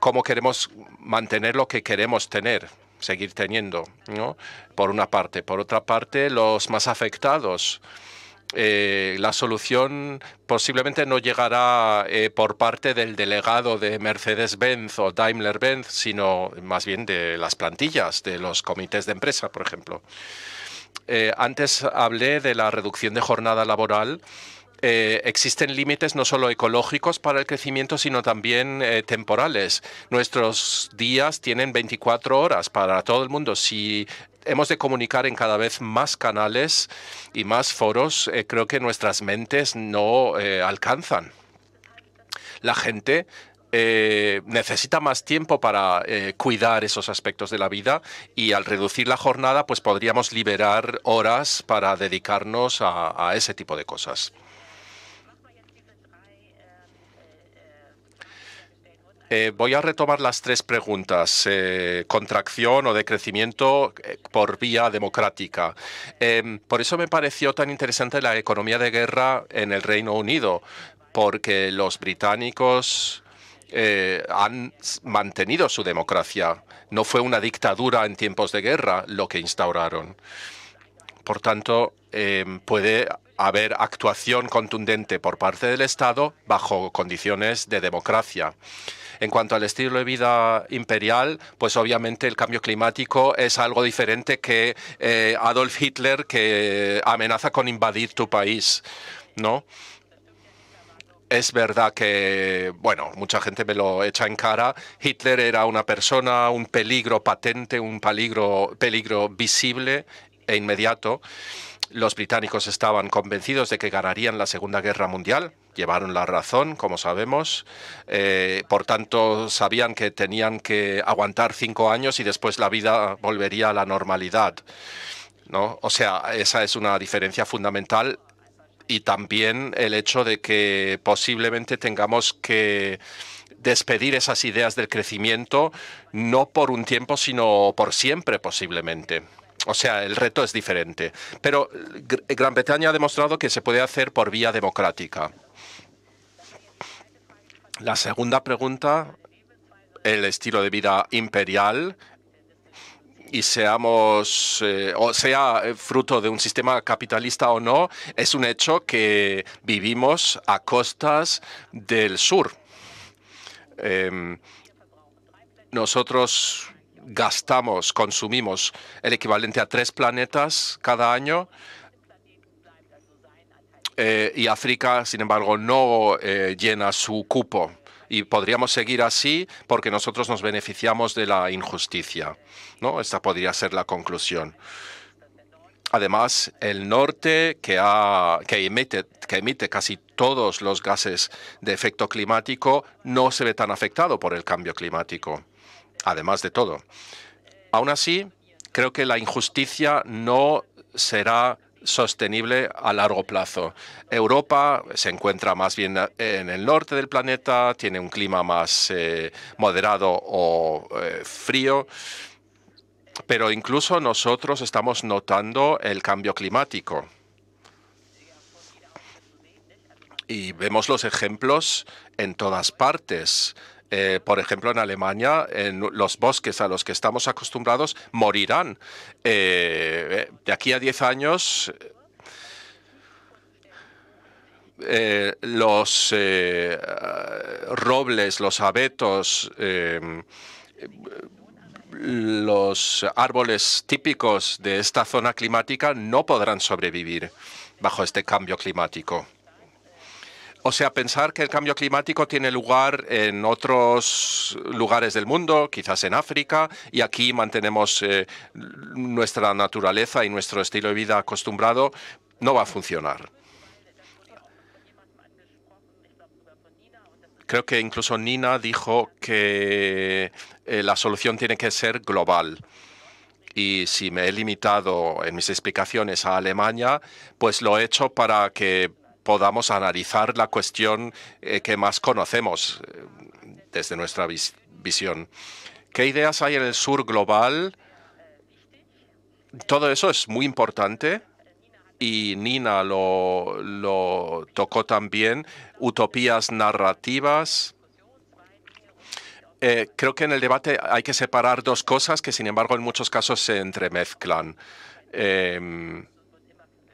cómo queremos mantener lo que queremos tener seguir teniendo, ¿no? Por una parte. Por otra parte, los más afectados, eh, la solución posiblemente no llegará eh, por parte del delegado de Mercedes-Benz o Daimler-Benz, sino más bien de las plantillas, de los comités de empresa, por ejemplo. Eh, antes hablé de la reducción de jornada laboral. existen límites no solo ecológicos para el crecimiento, sino también temporales. Nuestros días tienen 24 horas para todo el mundo. Si hemos de comunicar en cada vez más canales y más foros, eh, creo que nuestras mentes no eh, alcanzan. La gente eh, necesita más tiempo para cuidar esos aspectos de la vida y al reducir la jornada pues podríamos liberar horas para dedicarnos a ese tipo de cosas. Eh, voy a retomar las tres preguntas, eh, contracción o decrecimiento eh, por vía democrática. Em, por eso me pareció tan interesante la economía de guerra en el Reino Unido, porque los británicos han mantenido su democracia. No fue una dictadura en tiempos de guerra lo que instauraron. Por tanto, em, puede haber actuación contundente por parte del Estado bajo condiciones de democracia. En cuanto al estilo de vida imperial, pues obviamente el cambio climático es algo diferente que eh, Adolf Hitler que amenaza con invadir tu país, ¿no? Es verdad que, bueno, mucha gente me lo echa en cara. Hitler era una persona, un peligro patente, un peligro, peligro visible e inmediato. Los británicos estaban convencidos de que ganarían la Segunda Guerra Mundial, llevaron la razón, como sabemos. Eh, por tanto, sabían que tenían que aguantar cinco años y después la vida volvería a la normalidad. O sea, esa es una diferencia fundamental. Y también el hecho de que posiblemente tengamos que despedir esas ideas del crecimiento, no por un tiempo, sino por siempre posiblemente. O sea, el reto es diferente. Pero Gran Bretaña ha demostrado que se puede hacer por vía democrática. La segunda pregunta, el estilo de vida imperial y seamos eh, o sea eh, fruto de un sistema capitalista o no, es un hecho que vivimos a costas del sur. Em, nosotros gastamos, consumimos el equivalente a tres planetas cada año eh, y África, sin embargo, no eh, llena su cupo. Y podríamos seguir así porque nosotros nos beneficiamos de la injusticia. ¿no? Esta podría ser la conclusión. Además, el norte, que, que, emite, que emite casi todos los gases de efecto climático, no se ve tan afectado por el cambio climático, además de todo. Aún así, creo que la injusticia no será sostenible a largo plazo. Europa se encuentra más bien en el norte del planeta, tiene un clima más eh, moderado o eh, frío, pero incluso nosotros estamos notando el cambio climático. Y vemos los ejemplos en todas partes eh, por ejemplo, en Alemania, en los bosques a los que estamos acostumbrados morirán. Eh, eh, de aquí a 10 años, los robles, los abetos, los árboles típicos de esta zona climática no podrán sobrevivir bajo este cambio climático. O sea, pensar que el cambio climático tiene lugar en otros lugares del mundo, quizás en África, y aquí mantenemos eh, nuestra naturaleza y nuestro estilo de vida acostumbrado, no va a funcionar. Creo que incluso Nina dijo que eh, la solución tiene que ser global y si me he limitado en mis explicaciones a Alemania, pues lo he hecho para que podamos analizar la cuestión eh, que más conocemos eh, desde nuestra visión. ¿Qué ideas hay en el sur global? Todo eso es muy importante y Nina lo, tocó también, utopías narrativas. Eh, creo que en el debate hay que separar dos cosas que, sin embargo, en muchos casos se entremezclan. Em,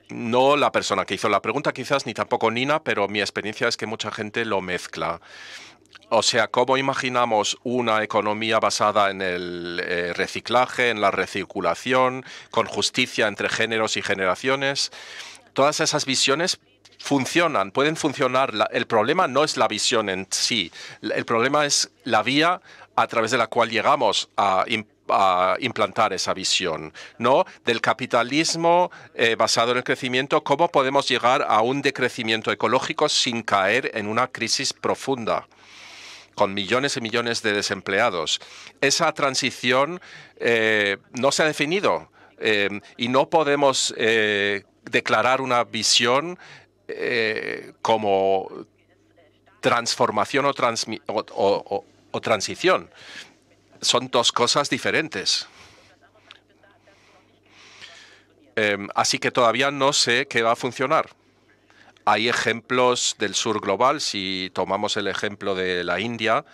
no la persona que hizo la pregunta quizás, ni tampoco Nina, pero mi experiencia es que mucha gente lo mezcla. O sea, ¿cómo imaginamos una economía basada en el eh, reciclaje, en la recirculación, con justicia entre géneros y generaciones? Todas esas visiones funcionan, pueden funcionar. el problema no es la visión en sí, el problema es la vía a través de la cual llegamos a, a implantar esa visión, ¿no? Del capitalismo eh, basado en el crecimiento, cómo podemos llegar a un decrecimiento ecológico sin caer en una crisis profunda con millones y millones de desempleados. Esa transición eh, no se ha definido eh, y no podemos declarar una visión como transformación o transición son dos cosas diferentes. Em, así que todavía no sé qué va a funcionar. Hay ejemplos del sur global, si tomamos el ejemplo de la India,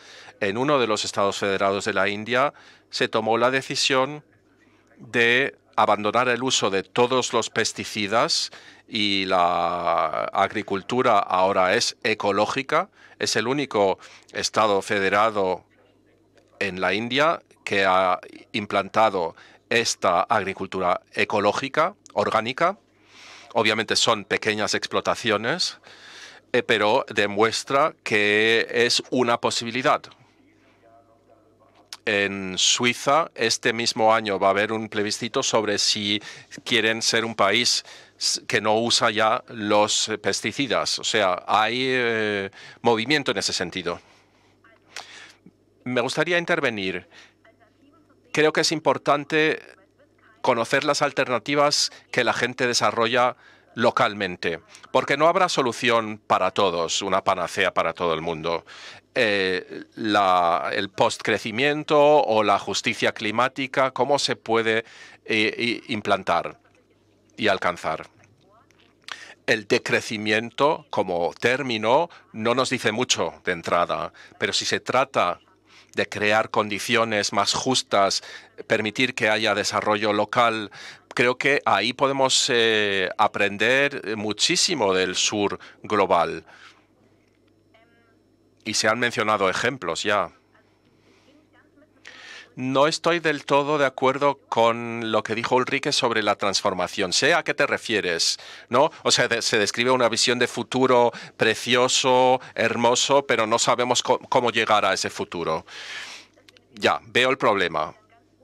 en uno de los estados federados de la India se tomó la decisión de abandonar el uso de todos los pesticidas y la agricultura ahora es ecológica. Es el único estado federado en la India que ha implantado esta agricultura ecológica, orgánica. Obviamente son pequeñas explotaciones, eh, pero demuestra que es una posibilidad. En Suiza, este mismo año va a haber un plebiscito sobre si quieren ser un país que no usa ya los pesticidas. O sea, hay eh, movimiento en ese sentido. Me gustaría intervenir. Creo que es importante conocer las alternativas que la gente desarrolla localmente, porque no habrá solución para todos, una panacea para todo el mundo. Eh, la, el postcrecimiento o la justicia climática, cómo se puede eh, implantar y alcanzar. El decrecimiento como término no nos dice mucho de entrada, pero si se trata de crear condiciones más justas, permitir que haya desarrollo local, creo que ahí podemos eh, aprender muchísimo del sur global. Y se han mencionado ejemplos ya. No estoy del todo de acuerdo con lo que dijo Ulrike sobre la transformación. Sé a qué te refieres, ¿no? O sea, se describe una visión de futuro precioso, hermoso, pero no sabemos cómo llegar a ese futuro. Ya, veo el problema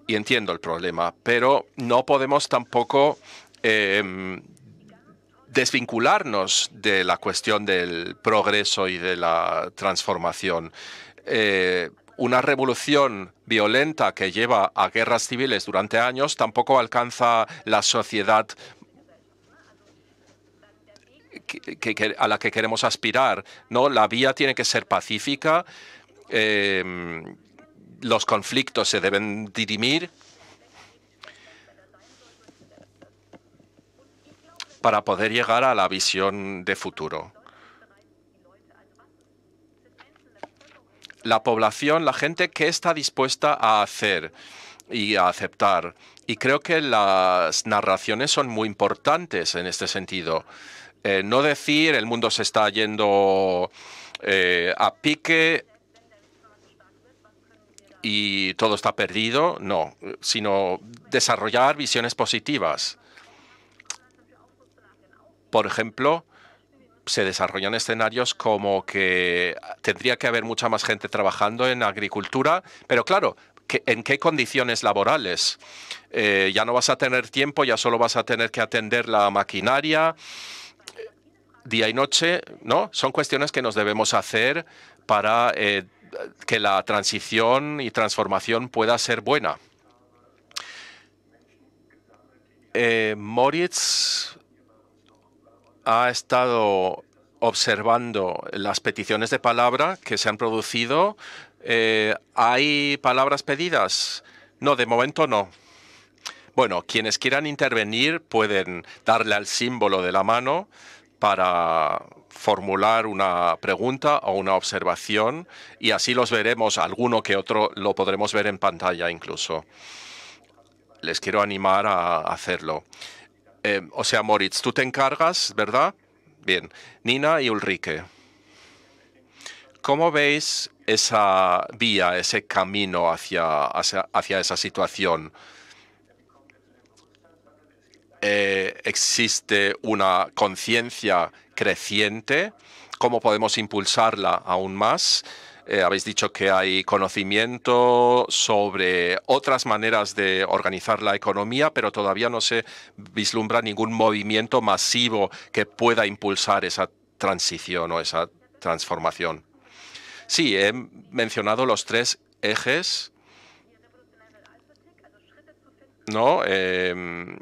y entiendo el problema, pero no podemos tampoco em, desvincularnos de la cuestión del progreso y de la transformación. Eh, una revolución violenta que lleva a guerras civiles durante años tampoco alcanza la sociedad a la que queremos aspirar. ¿no? La vía tiene que ser pacífica, em, los conflictos se deben dirimir para poder llegar a la visión de futuro. la población, la gente, que está dispuesta a hacer y a aceptar. Y creo que las narraciones son muy importantes en este sentido. Eh, no decir el mundo se está yendo eh, a pique y todo está perdido, no, sino desarrollar visiones positivas. Por ejemplo, se desarrollan escenarios como que tendría que haber mucha más gente trabajando en agricultura, pero claro, en qué condiciones laborales. Eh, ya no vas a tener tiempo, ya solo vas a tener que atender la maquinaria eh, día y noche, ¿no? Son cuestiones que nos debemos hacer para eh, que la transición y transformación pueda ser buena. Moritz ha estado observando las peticiones de palabra que se han producido. Eh, ¿Hay palabras pedidas? No, de momento no. Bueno, quienes quieran intervenir pueden darle al símbolo de la mano para formular una pregunta o una observación y así los veremos, alguno que otro lo podremos ver en pantalla incluso. Les quiero animar a hacerlo. Em, o sea, Moritz, tú te encargas, ¿verdad? Bien. Nina y Ulrike. ¿Cómo veis esa vía, ese camino hacia, esa situación? Eh, ¿Existe una conciencia creciente? ¿Cómo podemos impulsarla aún más? Eh, habéis dicho que hay conocimiento sobre otras maneras de organizar la economía, pero todavía no se vislumbra ningún movimiento masivo que pueda impulsar esa transición o esa transformación. Sí, he mencionado los tres ejes. ¿no? Em,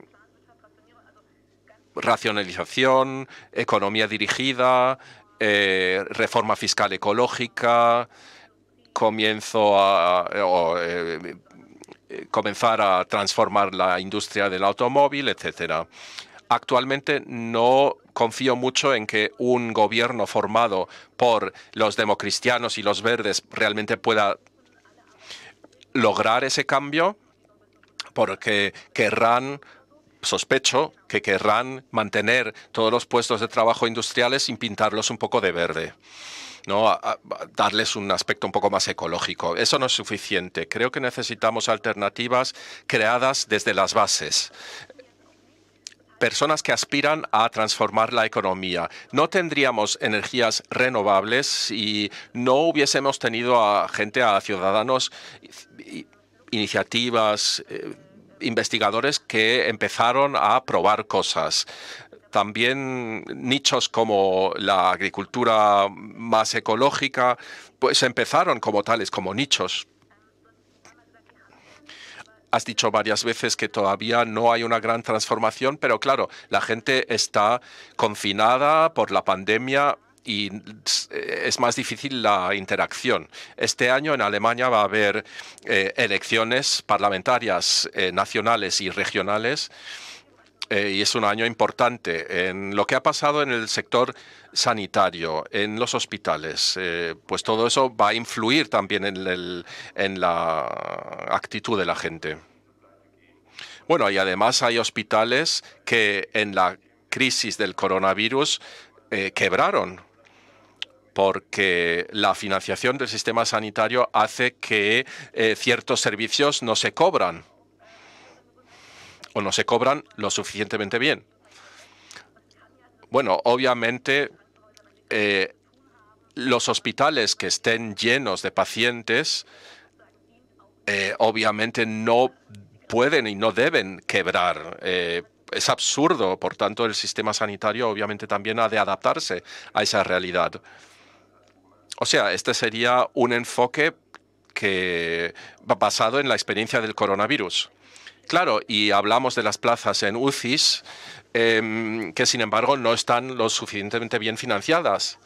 racionalización, economía dirigida, eh, reforma fiscal ecológica, comienzo a eh, eh, comenzar a transformar la industria del automóvil, etc. Actualmente no confío mucho en que un gobierno formado por los democristianos y los verdes realmente pueda lograr ese cambio, porque querrán sospecho que querrán mantener todos los puestos de trabajo industriales sin pintarlos un poco de verde. ¿no? darles un aspecto un poco más ecológico. Eso no es suficiente. Creo que necesitamos alternativas creadas desde las bases personas que aspiran a transformar la economía. No tendríamos energías renovables si no hubiésemos tenido a gente, a ciudadanos, iniciativas, eh, investigadores que empezaron a probar cosas también nichos como la agricultura más ecológica, pues empezaron como tales, como nichos. Has dicho varias veces que todavía no hay una gran transformación, pero claro, la gente está confinada por la pandemia y eh, es más difícil la interacción. Este año en Alemania va a haber eh, elecciones parlamentarias eh, nacionales y regionales. y es un año importante en lo que ha pasado en el sector sanitario, en los hospitales. pues todo eso va a influir también en, la actitud de la gente. Bueno, y además hay hospitales que en la crisis del coronavirus quebraron porque la financiación del sistema sanitario hace que eh, ciertos servicios no se cobran o no se cobran lo suficientemente bien. Bueno, obviamente eh, los hospitales que estén llenos de pacientes, eh, obviamente no pueden y no deben quebrar. es absurdo, por tanto, el sistema sanitario obviamente también ha de adaptarse a esa realidad. O sea, este sería un enfoque basado en la experiencia del coronavirus. Claro, y hablamos de las plazas en UCIs, em, que sin embargo no están lo suficientemente bien financiadas.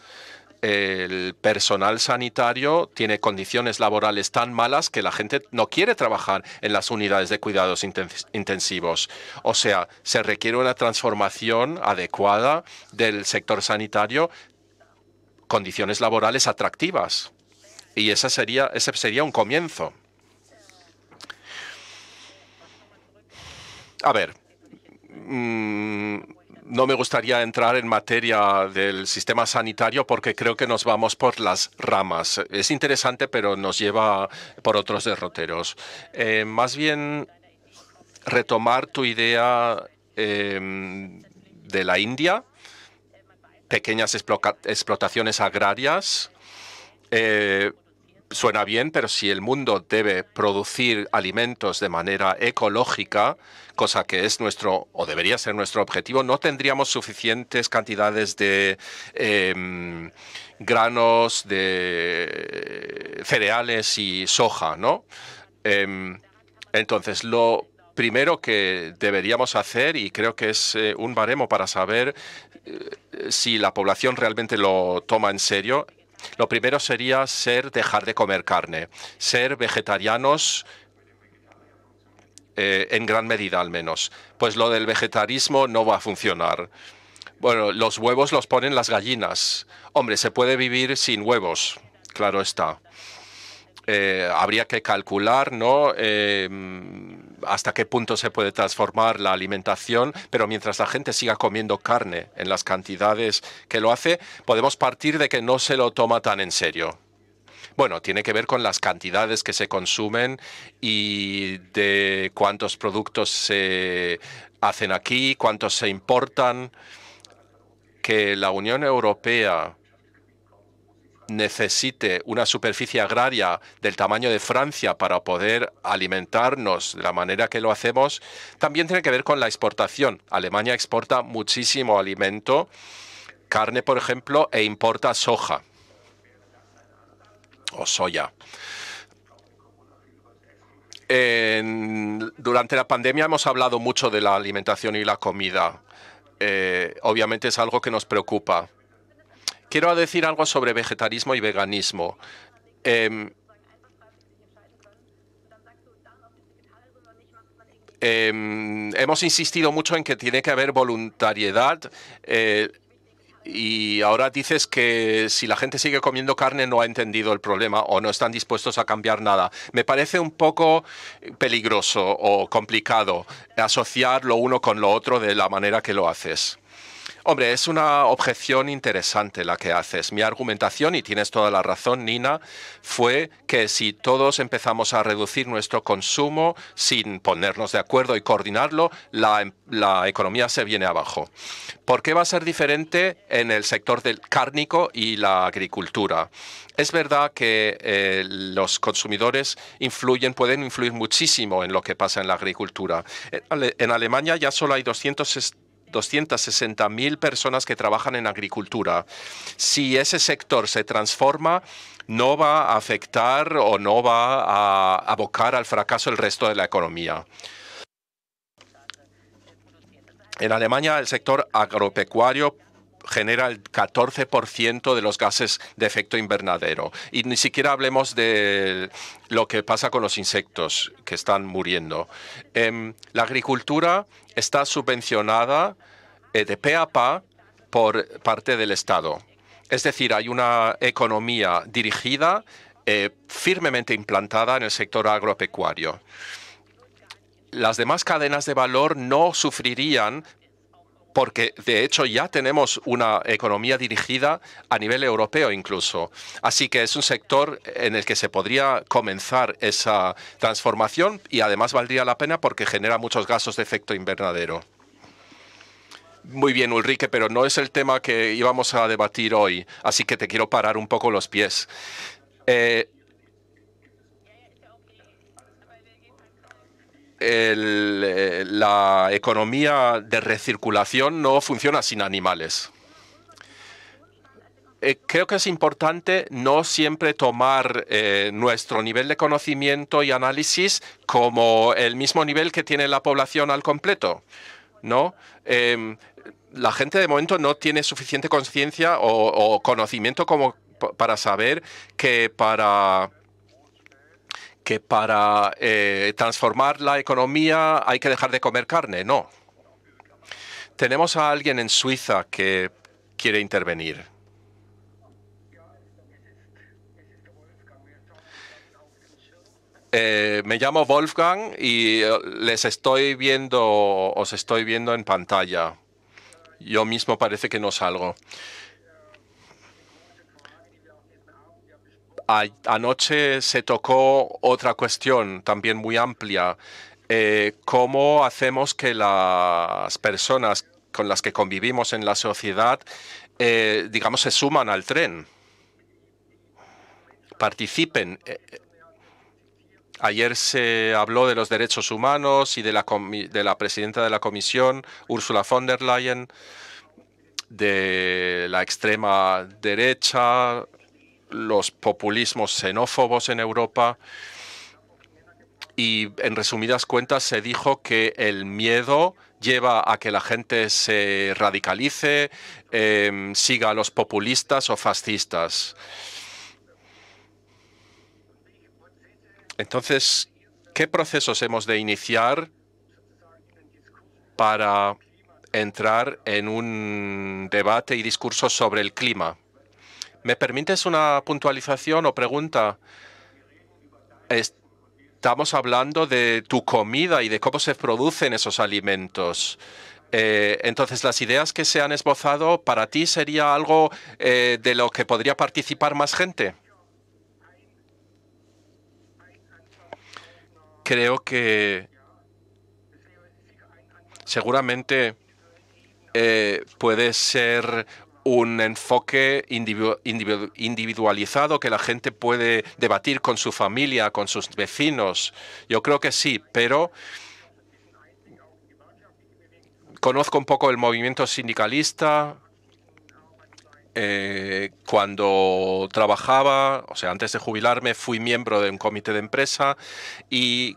El personal sanitario tiene condiciones laborales tan malas que la gente no quiere trabajar en las unidades de cuidados intensivos. O sea, se requiere una transformación adecuada del sector sanitario condiciones laborales atractivas. Y esa sería, ese sería un comienzo. A ver, mm, no me gustaría entrar en materia del sistema sanitario porque creo que nos vamos por las ramas. Es interesante, pero nos lleva por otros derroteros. Eh, más bien retomar tu idea em, de la India pequeñas explotaciones agrarias. Eh, suena bien, pero si el mundo debe producir alimentos de manera ecológica, cosa que es nuestro o debería ser nuestro objetivo, no tendríamos suficientes cantidades de em, granos, de cereales y soja, ¿no? Em, entonces, lo primero que deberíamos hacer, y creo que es eh, un baremo para saber si la población realmente lo toma en serio, lo primero sería ser dejar de comer carne, ser vegetarianos eh, en gran medida al menos. Pues lo del vegetarismo no va a funcionar. Bueno, los huevos los ponen las gallinas. Hombre, se puede vivir sin huevos, claro está. Eh, habría que calcular em, hasta qué punto se puede transformar la alimentación, pero mientras la gente siga comiendo carne en las cantidades que lo hace, podemos partir de que no se lo toma tan en serio. Bueno, tiene que ver con las cantidades que se consumen y de cuántos productos se hacen aquí, cuántos se importan, que la Unión Europea necesite una superficie agraria del tamaño de Francia para poder alimentarnos de la manera que lo hacemos, también tiene que ver con la exportación. Alemania exporta muchísimo alimento, carne por ejemplo, e importa soja o soya. durante la pandemia hemos hablado mucho de la alimentación y la comida. Eh, obviamente es algo que nos preocupa Quiero decir algo sobre vegetarismo y veganismo. Em, em, hemos insistido mucho en que tiene que haber voluntariedad. Eh, y ahora dices que si la gente sigue comiendo carne no ha entendido el problema o no están dispuestos a cambiar nada. Me parece un poco peligroso o complicado asociar lo uno con lo otro de la manera que lo haces. Hombre, es una objeción interesante la que haces. Mi argumentación, y tienes toda la razón, Nina, fue que si todos empezamos a reducir nuestro consumo sin ponernos de acuerdo y coordinarlo, la, em, economía se viene abajo. ¿Por qué va a ser diferente en el sector del cárnico y la agricultura? Es verdad que eh, los consumidores influyen, pueden influir muchísimo en lo que pasa en la agricultura. En, en Alemania ya solo hay 260 260.000 personas que trabajan en agricultura. Si ese sector se transforma, no va a afectar o no va a abocar al fracaso el resto de la economía. En Alemania, el sector agropecuario genera el 14% de los gases de efecto invernadero. Y ni siquiera hablemos de lo que pasa con los insectos que están muriendo. Em, la agricultura está subvencionada eh, de pe a pa por parte del Estado. Es decir, hay una economía dirigida, eh, firmemente implantada en el sector agropecuario. Las demás cadenas de valor no sufrirían porque de hecho ya tenemos una economía dirigida a nivel europeo incluso. Así que es un sector en el que se podría comenzar esa transformación y además valdría la pena porque genera muchos gastos de efecto invernadero. Muy bien, Ulrike, pero no es el tema que íbamos a debatir hoy, así que te quiero parar un poco los pies. Eh, Eh, la economía de recirculación no funciona sin animales. Eh, creo que es importante no siempre tomar eh, nuestro nivel de conocimiento y análisis como el mismo nivel que tiene la población al completo. ¿no? Em, la gente de momento no tiene suficiente conciencia o, o conocimiento como para saber que para que para eh, transformar la economía hay que dejar de comer carne. No. Tenemos a alguien en Suiza que quiere intervenir. Eh, me llamo Wolfgang y eh, les estoy viendo, os estoy viendo en pantalla. Yo mismo parece que no salgo. anoche se tocó otra cuestión también muy amplia. Eh, ¿Cómo hacemos que las personas con las que convivimos en la sociedad, eh, digamos, se suman al tren? Participen. Eh, ayer se habló de los derechos humanos y de la, de la presidenta de la Comisión, Ursula von der Leyen, de la extrema derecha, los populismos xenófobos en Europa y en resumidas cuentas se dijo que el miedo lleva a que la gente se radicalice, em, siga a los populistas o fascistas. Entonces, ¿qué procesos hemos de iniciar para entrar en un debate y discurso sobre el clima? ¿Me permites una puntualización o pregunta? Estamos hablando de tu comida y de cómo se producen esos alimentos. Eh, entonces, las ideas que se han esbozado, ¿para ti sería algo eh, de lo que podría participar más gente? Creo que seguramente eh, puede ser un enfoque individualizado que la gente puede debatir con su familia, con sus vecinos. Yo creo que sí, pero conozco un poco el movimiento sindicalista. Eh, cuando trabajaba, o sea, antes de jubilarme, fui miembro de un comité de empresa y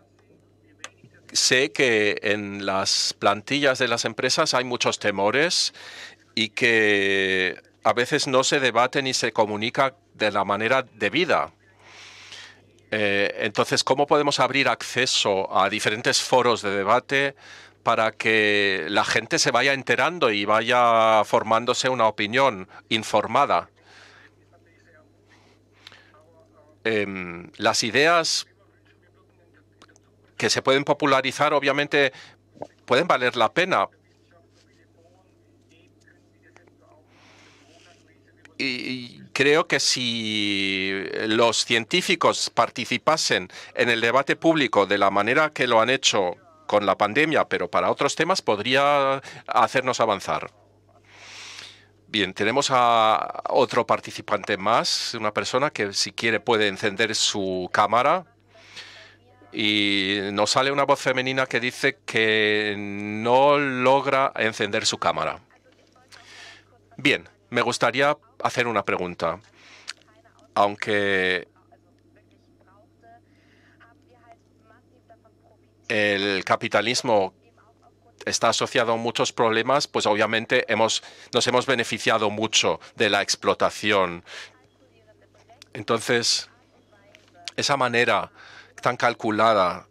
sé que en las plantillas de las empresas hay muchos temores y que a veces no se debate ni se comunica de la manera debida. Eh, entonces, ¿cómo podemos abrir acceso a diferentes foros de debate para que la gente se vaya enterando y vaya formándose una opinión informada? Em, las ideas que se pueden popularizar, obviamente, pueden valer la pena, y creo que si eh, los científicos participasen en el debate público de la manera que lo han hecho con la pandemia, pero para otros temas, podría hacernos avanzar. Bien, tenemos a otro participante más, una persona que si quiere puede encender su cámara. Y nos sale una voz femenina que dice que no logra encender su cámara. Bien, me gustaría hacer una pregunta. Aunque el capitalismo está asociado a muchos problemas, pues obviamente hemos, nos hemos beneficiado mucho de la explotación. Entonces, esa manera tan calculada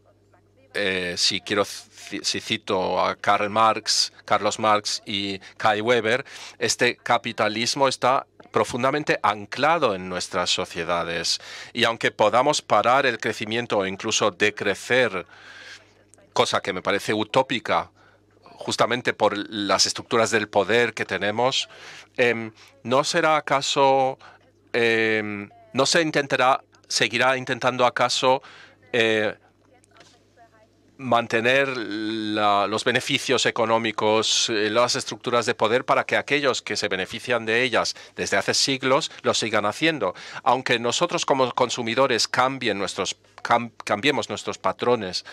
eh, si quiero si cito a Karl Marx, Carlos Marx y Kai Weber, este capitalismo está profundamente anclado en nuestras sociedades y aunque podamos parar el crecimiento o incluso decrecer, cosa que me parece utópica, justamente por las estructuras del poder que tenemos, em, ¿no será acaso, em, no se intentará, seguirá intentando acaso eh, mantener los beneficios económicos, eh, las estructuras de poder para que aquellos que se benefician de ellas desde hace siglos lo sigan haciendo. Aunque nosotros como consumidores nuestros, cambiemos nuestros patrones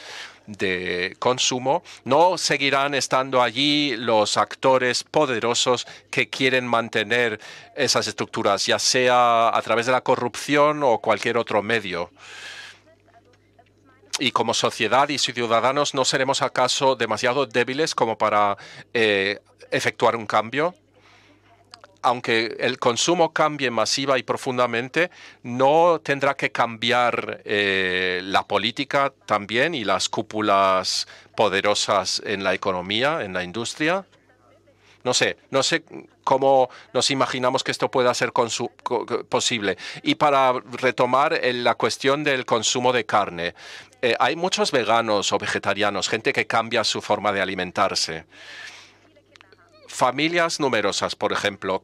de consumo, no seguirán estando allí los actores poderosos que quieren mantener esas estructuras, ya sea a través de la corrupción o cualquier otro medio y como sociedad y ciudadanos no seremos acaso demasiado débiles como para eh, efectuar un cambio? Aunque el consumo cambie masiva y profundamente, ¿no tendrá que cambiar eh, la política también y las cúpulas poderosas en la economía, en la industria? No sé, no sé cómo nos imaginamos que esto pueda ser posible. Y para retomar la cuestión del consumo de carne, eh, hay muchos veganos o vegetarianos, gente que cambia su forma de alimentarse familias numerosas, por ejemplo,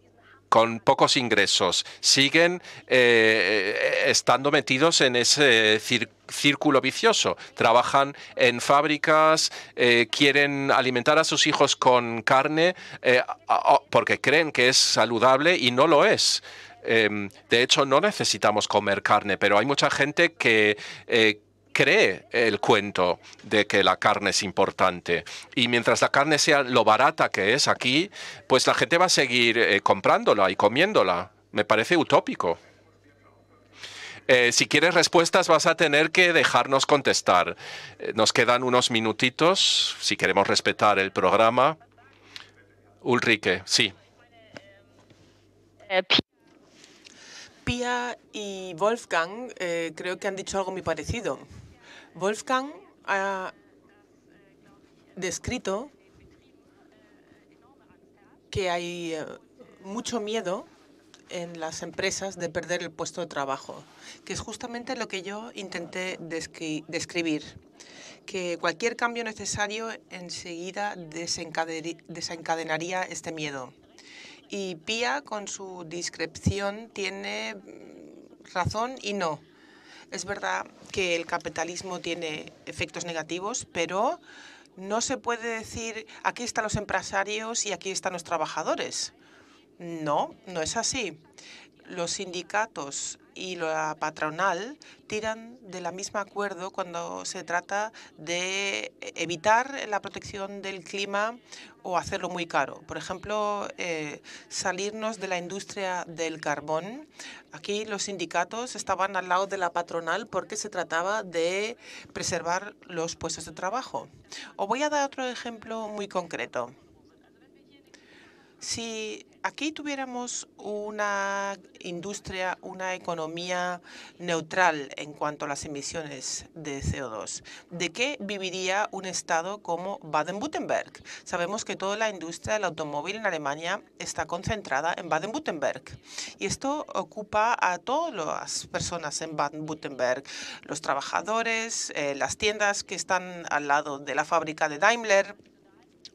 con pocos ingresos, siguen eh, estando metidos en ese círculo vicioso. Trabajan en fábricas, eh, quieren alimentar a sus hijos con carne eh, porque creen que es saludable y no lo es. Em, de hecho, no necesitamos comer carne, pero hay mucha gente que, cree el cuento de que la carne es importante. Y mientras la carne sea lo barata que es aquí, pues la gente va a seguir eh, comprándola y comiéndola. Me parece utópico. Eh, si quieres respuestas vas a tener que dejarnos contestar. Eh, nos quedan unos minutitos, si queremos respetar el programa. Ulrike, sí.
Pia y Wolfgang creo que han dicho algo muy parecido. Wolfgang ha descrito que hay eh, mucho miedo en las empresas de perder el puesto de trabajo, que es justamente lo que yo intenté describir, que cualquier cambio necesario enseguida desencadenaría este miedo. Y Pia, con su discreción, tiene mm, razón y no. Es verdad que el capitalismo tiene efectos negativos, pero no se puede decir aquí están los empresarios y aquí están los trabajadores. No, no es así los sindicatos y la patronal tiran de la misma acuerdo cuando se trata de evitar la protección del clima o hacerlo muy caro. Por ejemplo, eh, salirnos de la industria del carbón. Aquí los sindicatos estaban al lado de la patronal porque se trataba de preservar los puestos de trabajo. Os voy a dar otro ejemplo muy concreto. Si aquí tuviéramos una industria, una economía neutral en cuanto a las emisiones de CO2, ¿de qué viviría un estado como Baden-Württemberg? Sabemos que toda la industria del automóvil en Alemania está concentrada en Baden-Württemberg y esto ocupa a todas las personas en Baden-Württemberg, los trabajadores, eh, las tiendas que están al lado de la fábrica de Daimler,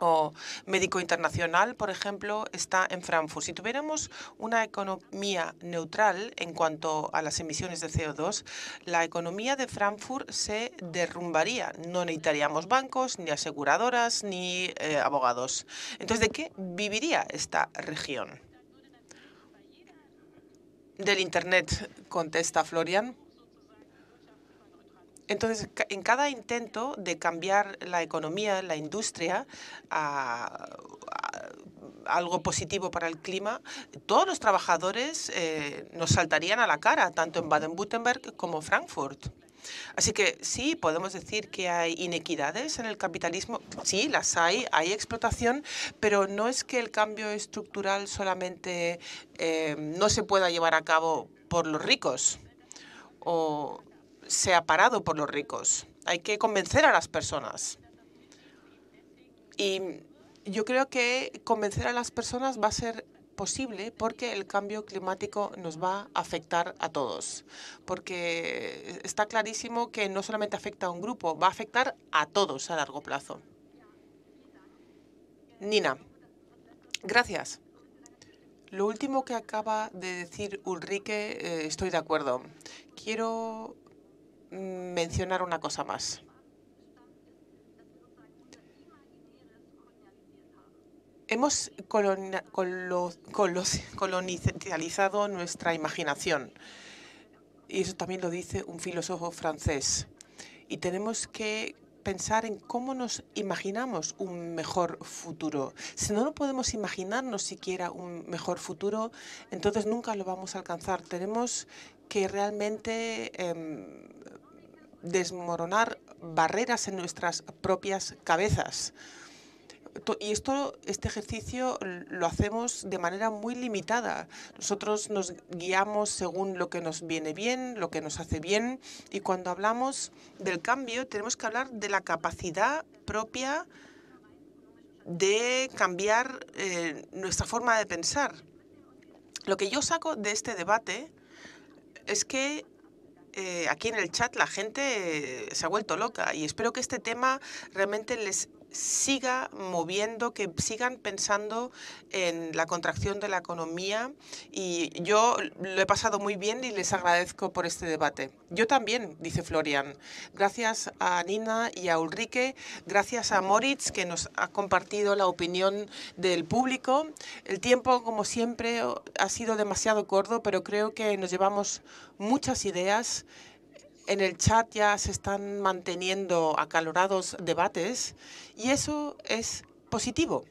o médico internacional, por ejemplo, está en Frankfurt. Si tuviéramos una economía neutral en cuanto a las emisiones de CO2, la economía de Frankfurt se derrumbaría. No necesitaríamos bancos, ni aseguradoras, ni eh, abogados. Entonces, ¿de qué viviría esta región? Del Internet, contesta Florian. Entonces, en cada intento de cambiar la economía, la industria, a, algo positivo para el clima, todos los trabajadores eh, nos saltarían a la cara, tanto en Baden-Württemberg como en Frankfurt. Así que sí, podemos decir que hay inequidades en el capitalismo, sí, las hay, hay explotación, pero no es que el cambio estructural solamente eh, no se pueda llevar a cabo por los ricos o se ha parado por los ricos. Hay que convencer a las personas. Y yo creo que convencer a las personas va a ser posible porque el cambio climático nos va a afectar a todos. Porque está clarísimo que no solamente afecta a un grupo, va a afectar a todos a largo plazo. Nina, gracias. Lo último que acaba de decir Ulrike, eh, estoy de acuerdo. Quiero mencionar una cosa más. Hemos colonizado nuestra imaginación. Y eso también lo dice un filósofo francés. Y tenemos que pensar en cómo nos imaginamos un mejor futuro. Si no, no podemos imaginarnos siquiera un mejor futuro, entonces nunca lo vamos a alcanzar. Tenemos que realmente em, desmoronar barreras en nuestras propias cabezas. Y esto, este ejercicio lo hacemos de manera muy limitada. Nosotros nos guiamos según lo que nos viene bien, lo que nos hace bien. Y cuando hablamos del cambio, tenemos que hablar de la capacidad propia de cambiar eh, nuestra forma de pensar. Lo que yo saco de este debate es que eh, aquí en el chat la gente se ha vuelto loca y espero que este tema realmente les siga moviendo, que sigan pensando en la contracción de la economía y yo lo he pasado muy bien y les agradezco por este debate. Yo también, dice Florian. Gracias a Nina y a Ulrike, gracias a Moritz que nos ha compartido la opinión del público. El tiempo, como siempre, ha sido demasiado corto, pero creo que nos llevamos muchas ideas en el chat ya se están manteniendo acalorados debates y eso es positivo.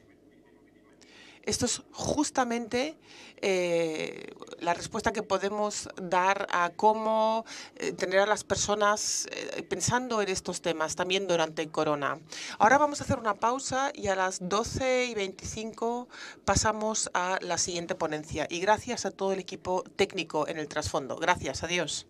Esto es justamente eh, la respuesta que podemos dar a cómo eh, tener a las personas eh, pensando en estos temas también durante corona. Ahora vamos a hacer una pausa y a las 12 y 25 pasamos a la siguiente ponencia. Y gracias a todo el equipo técnico en el trasfondo. Gracias, adiós.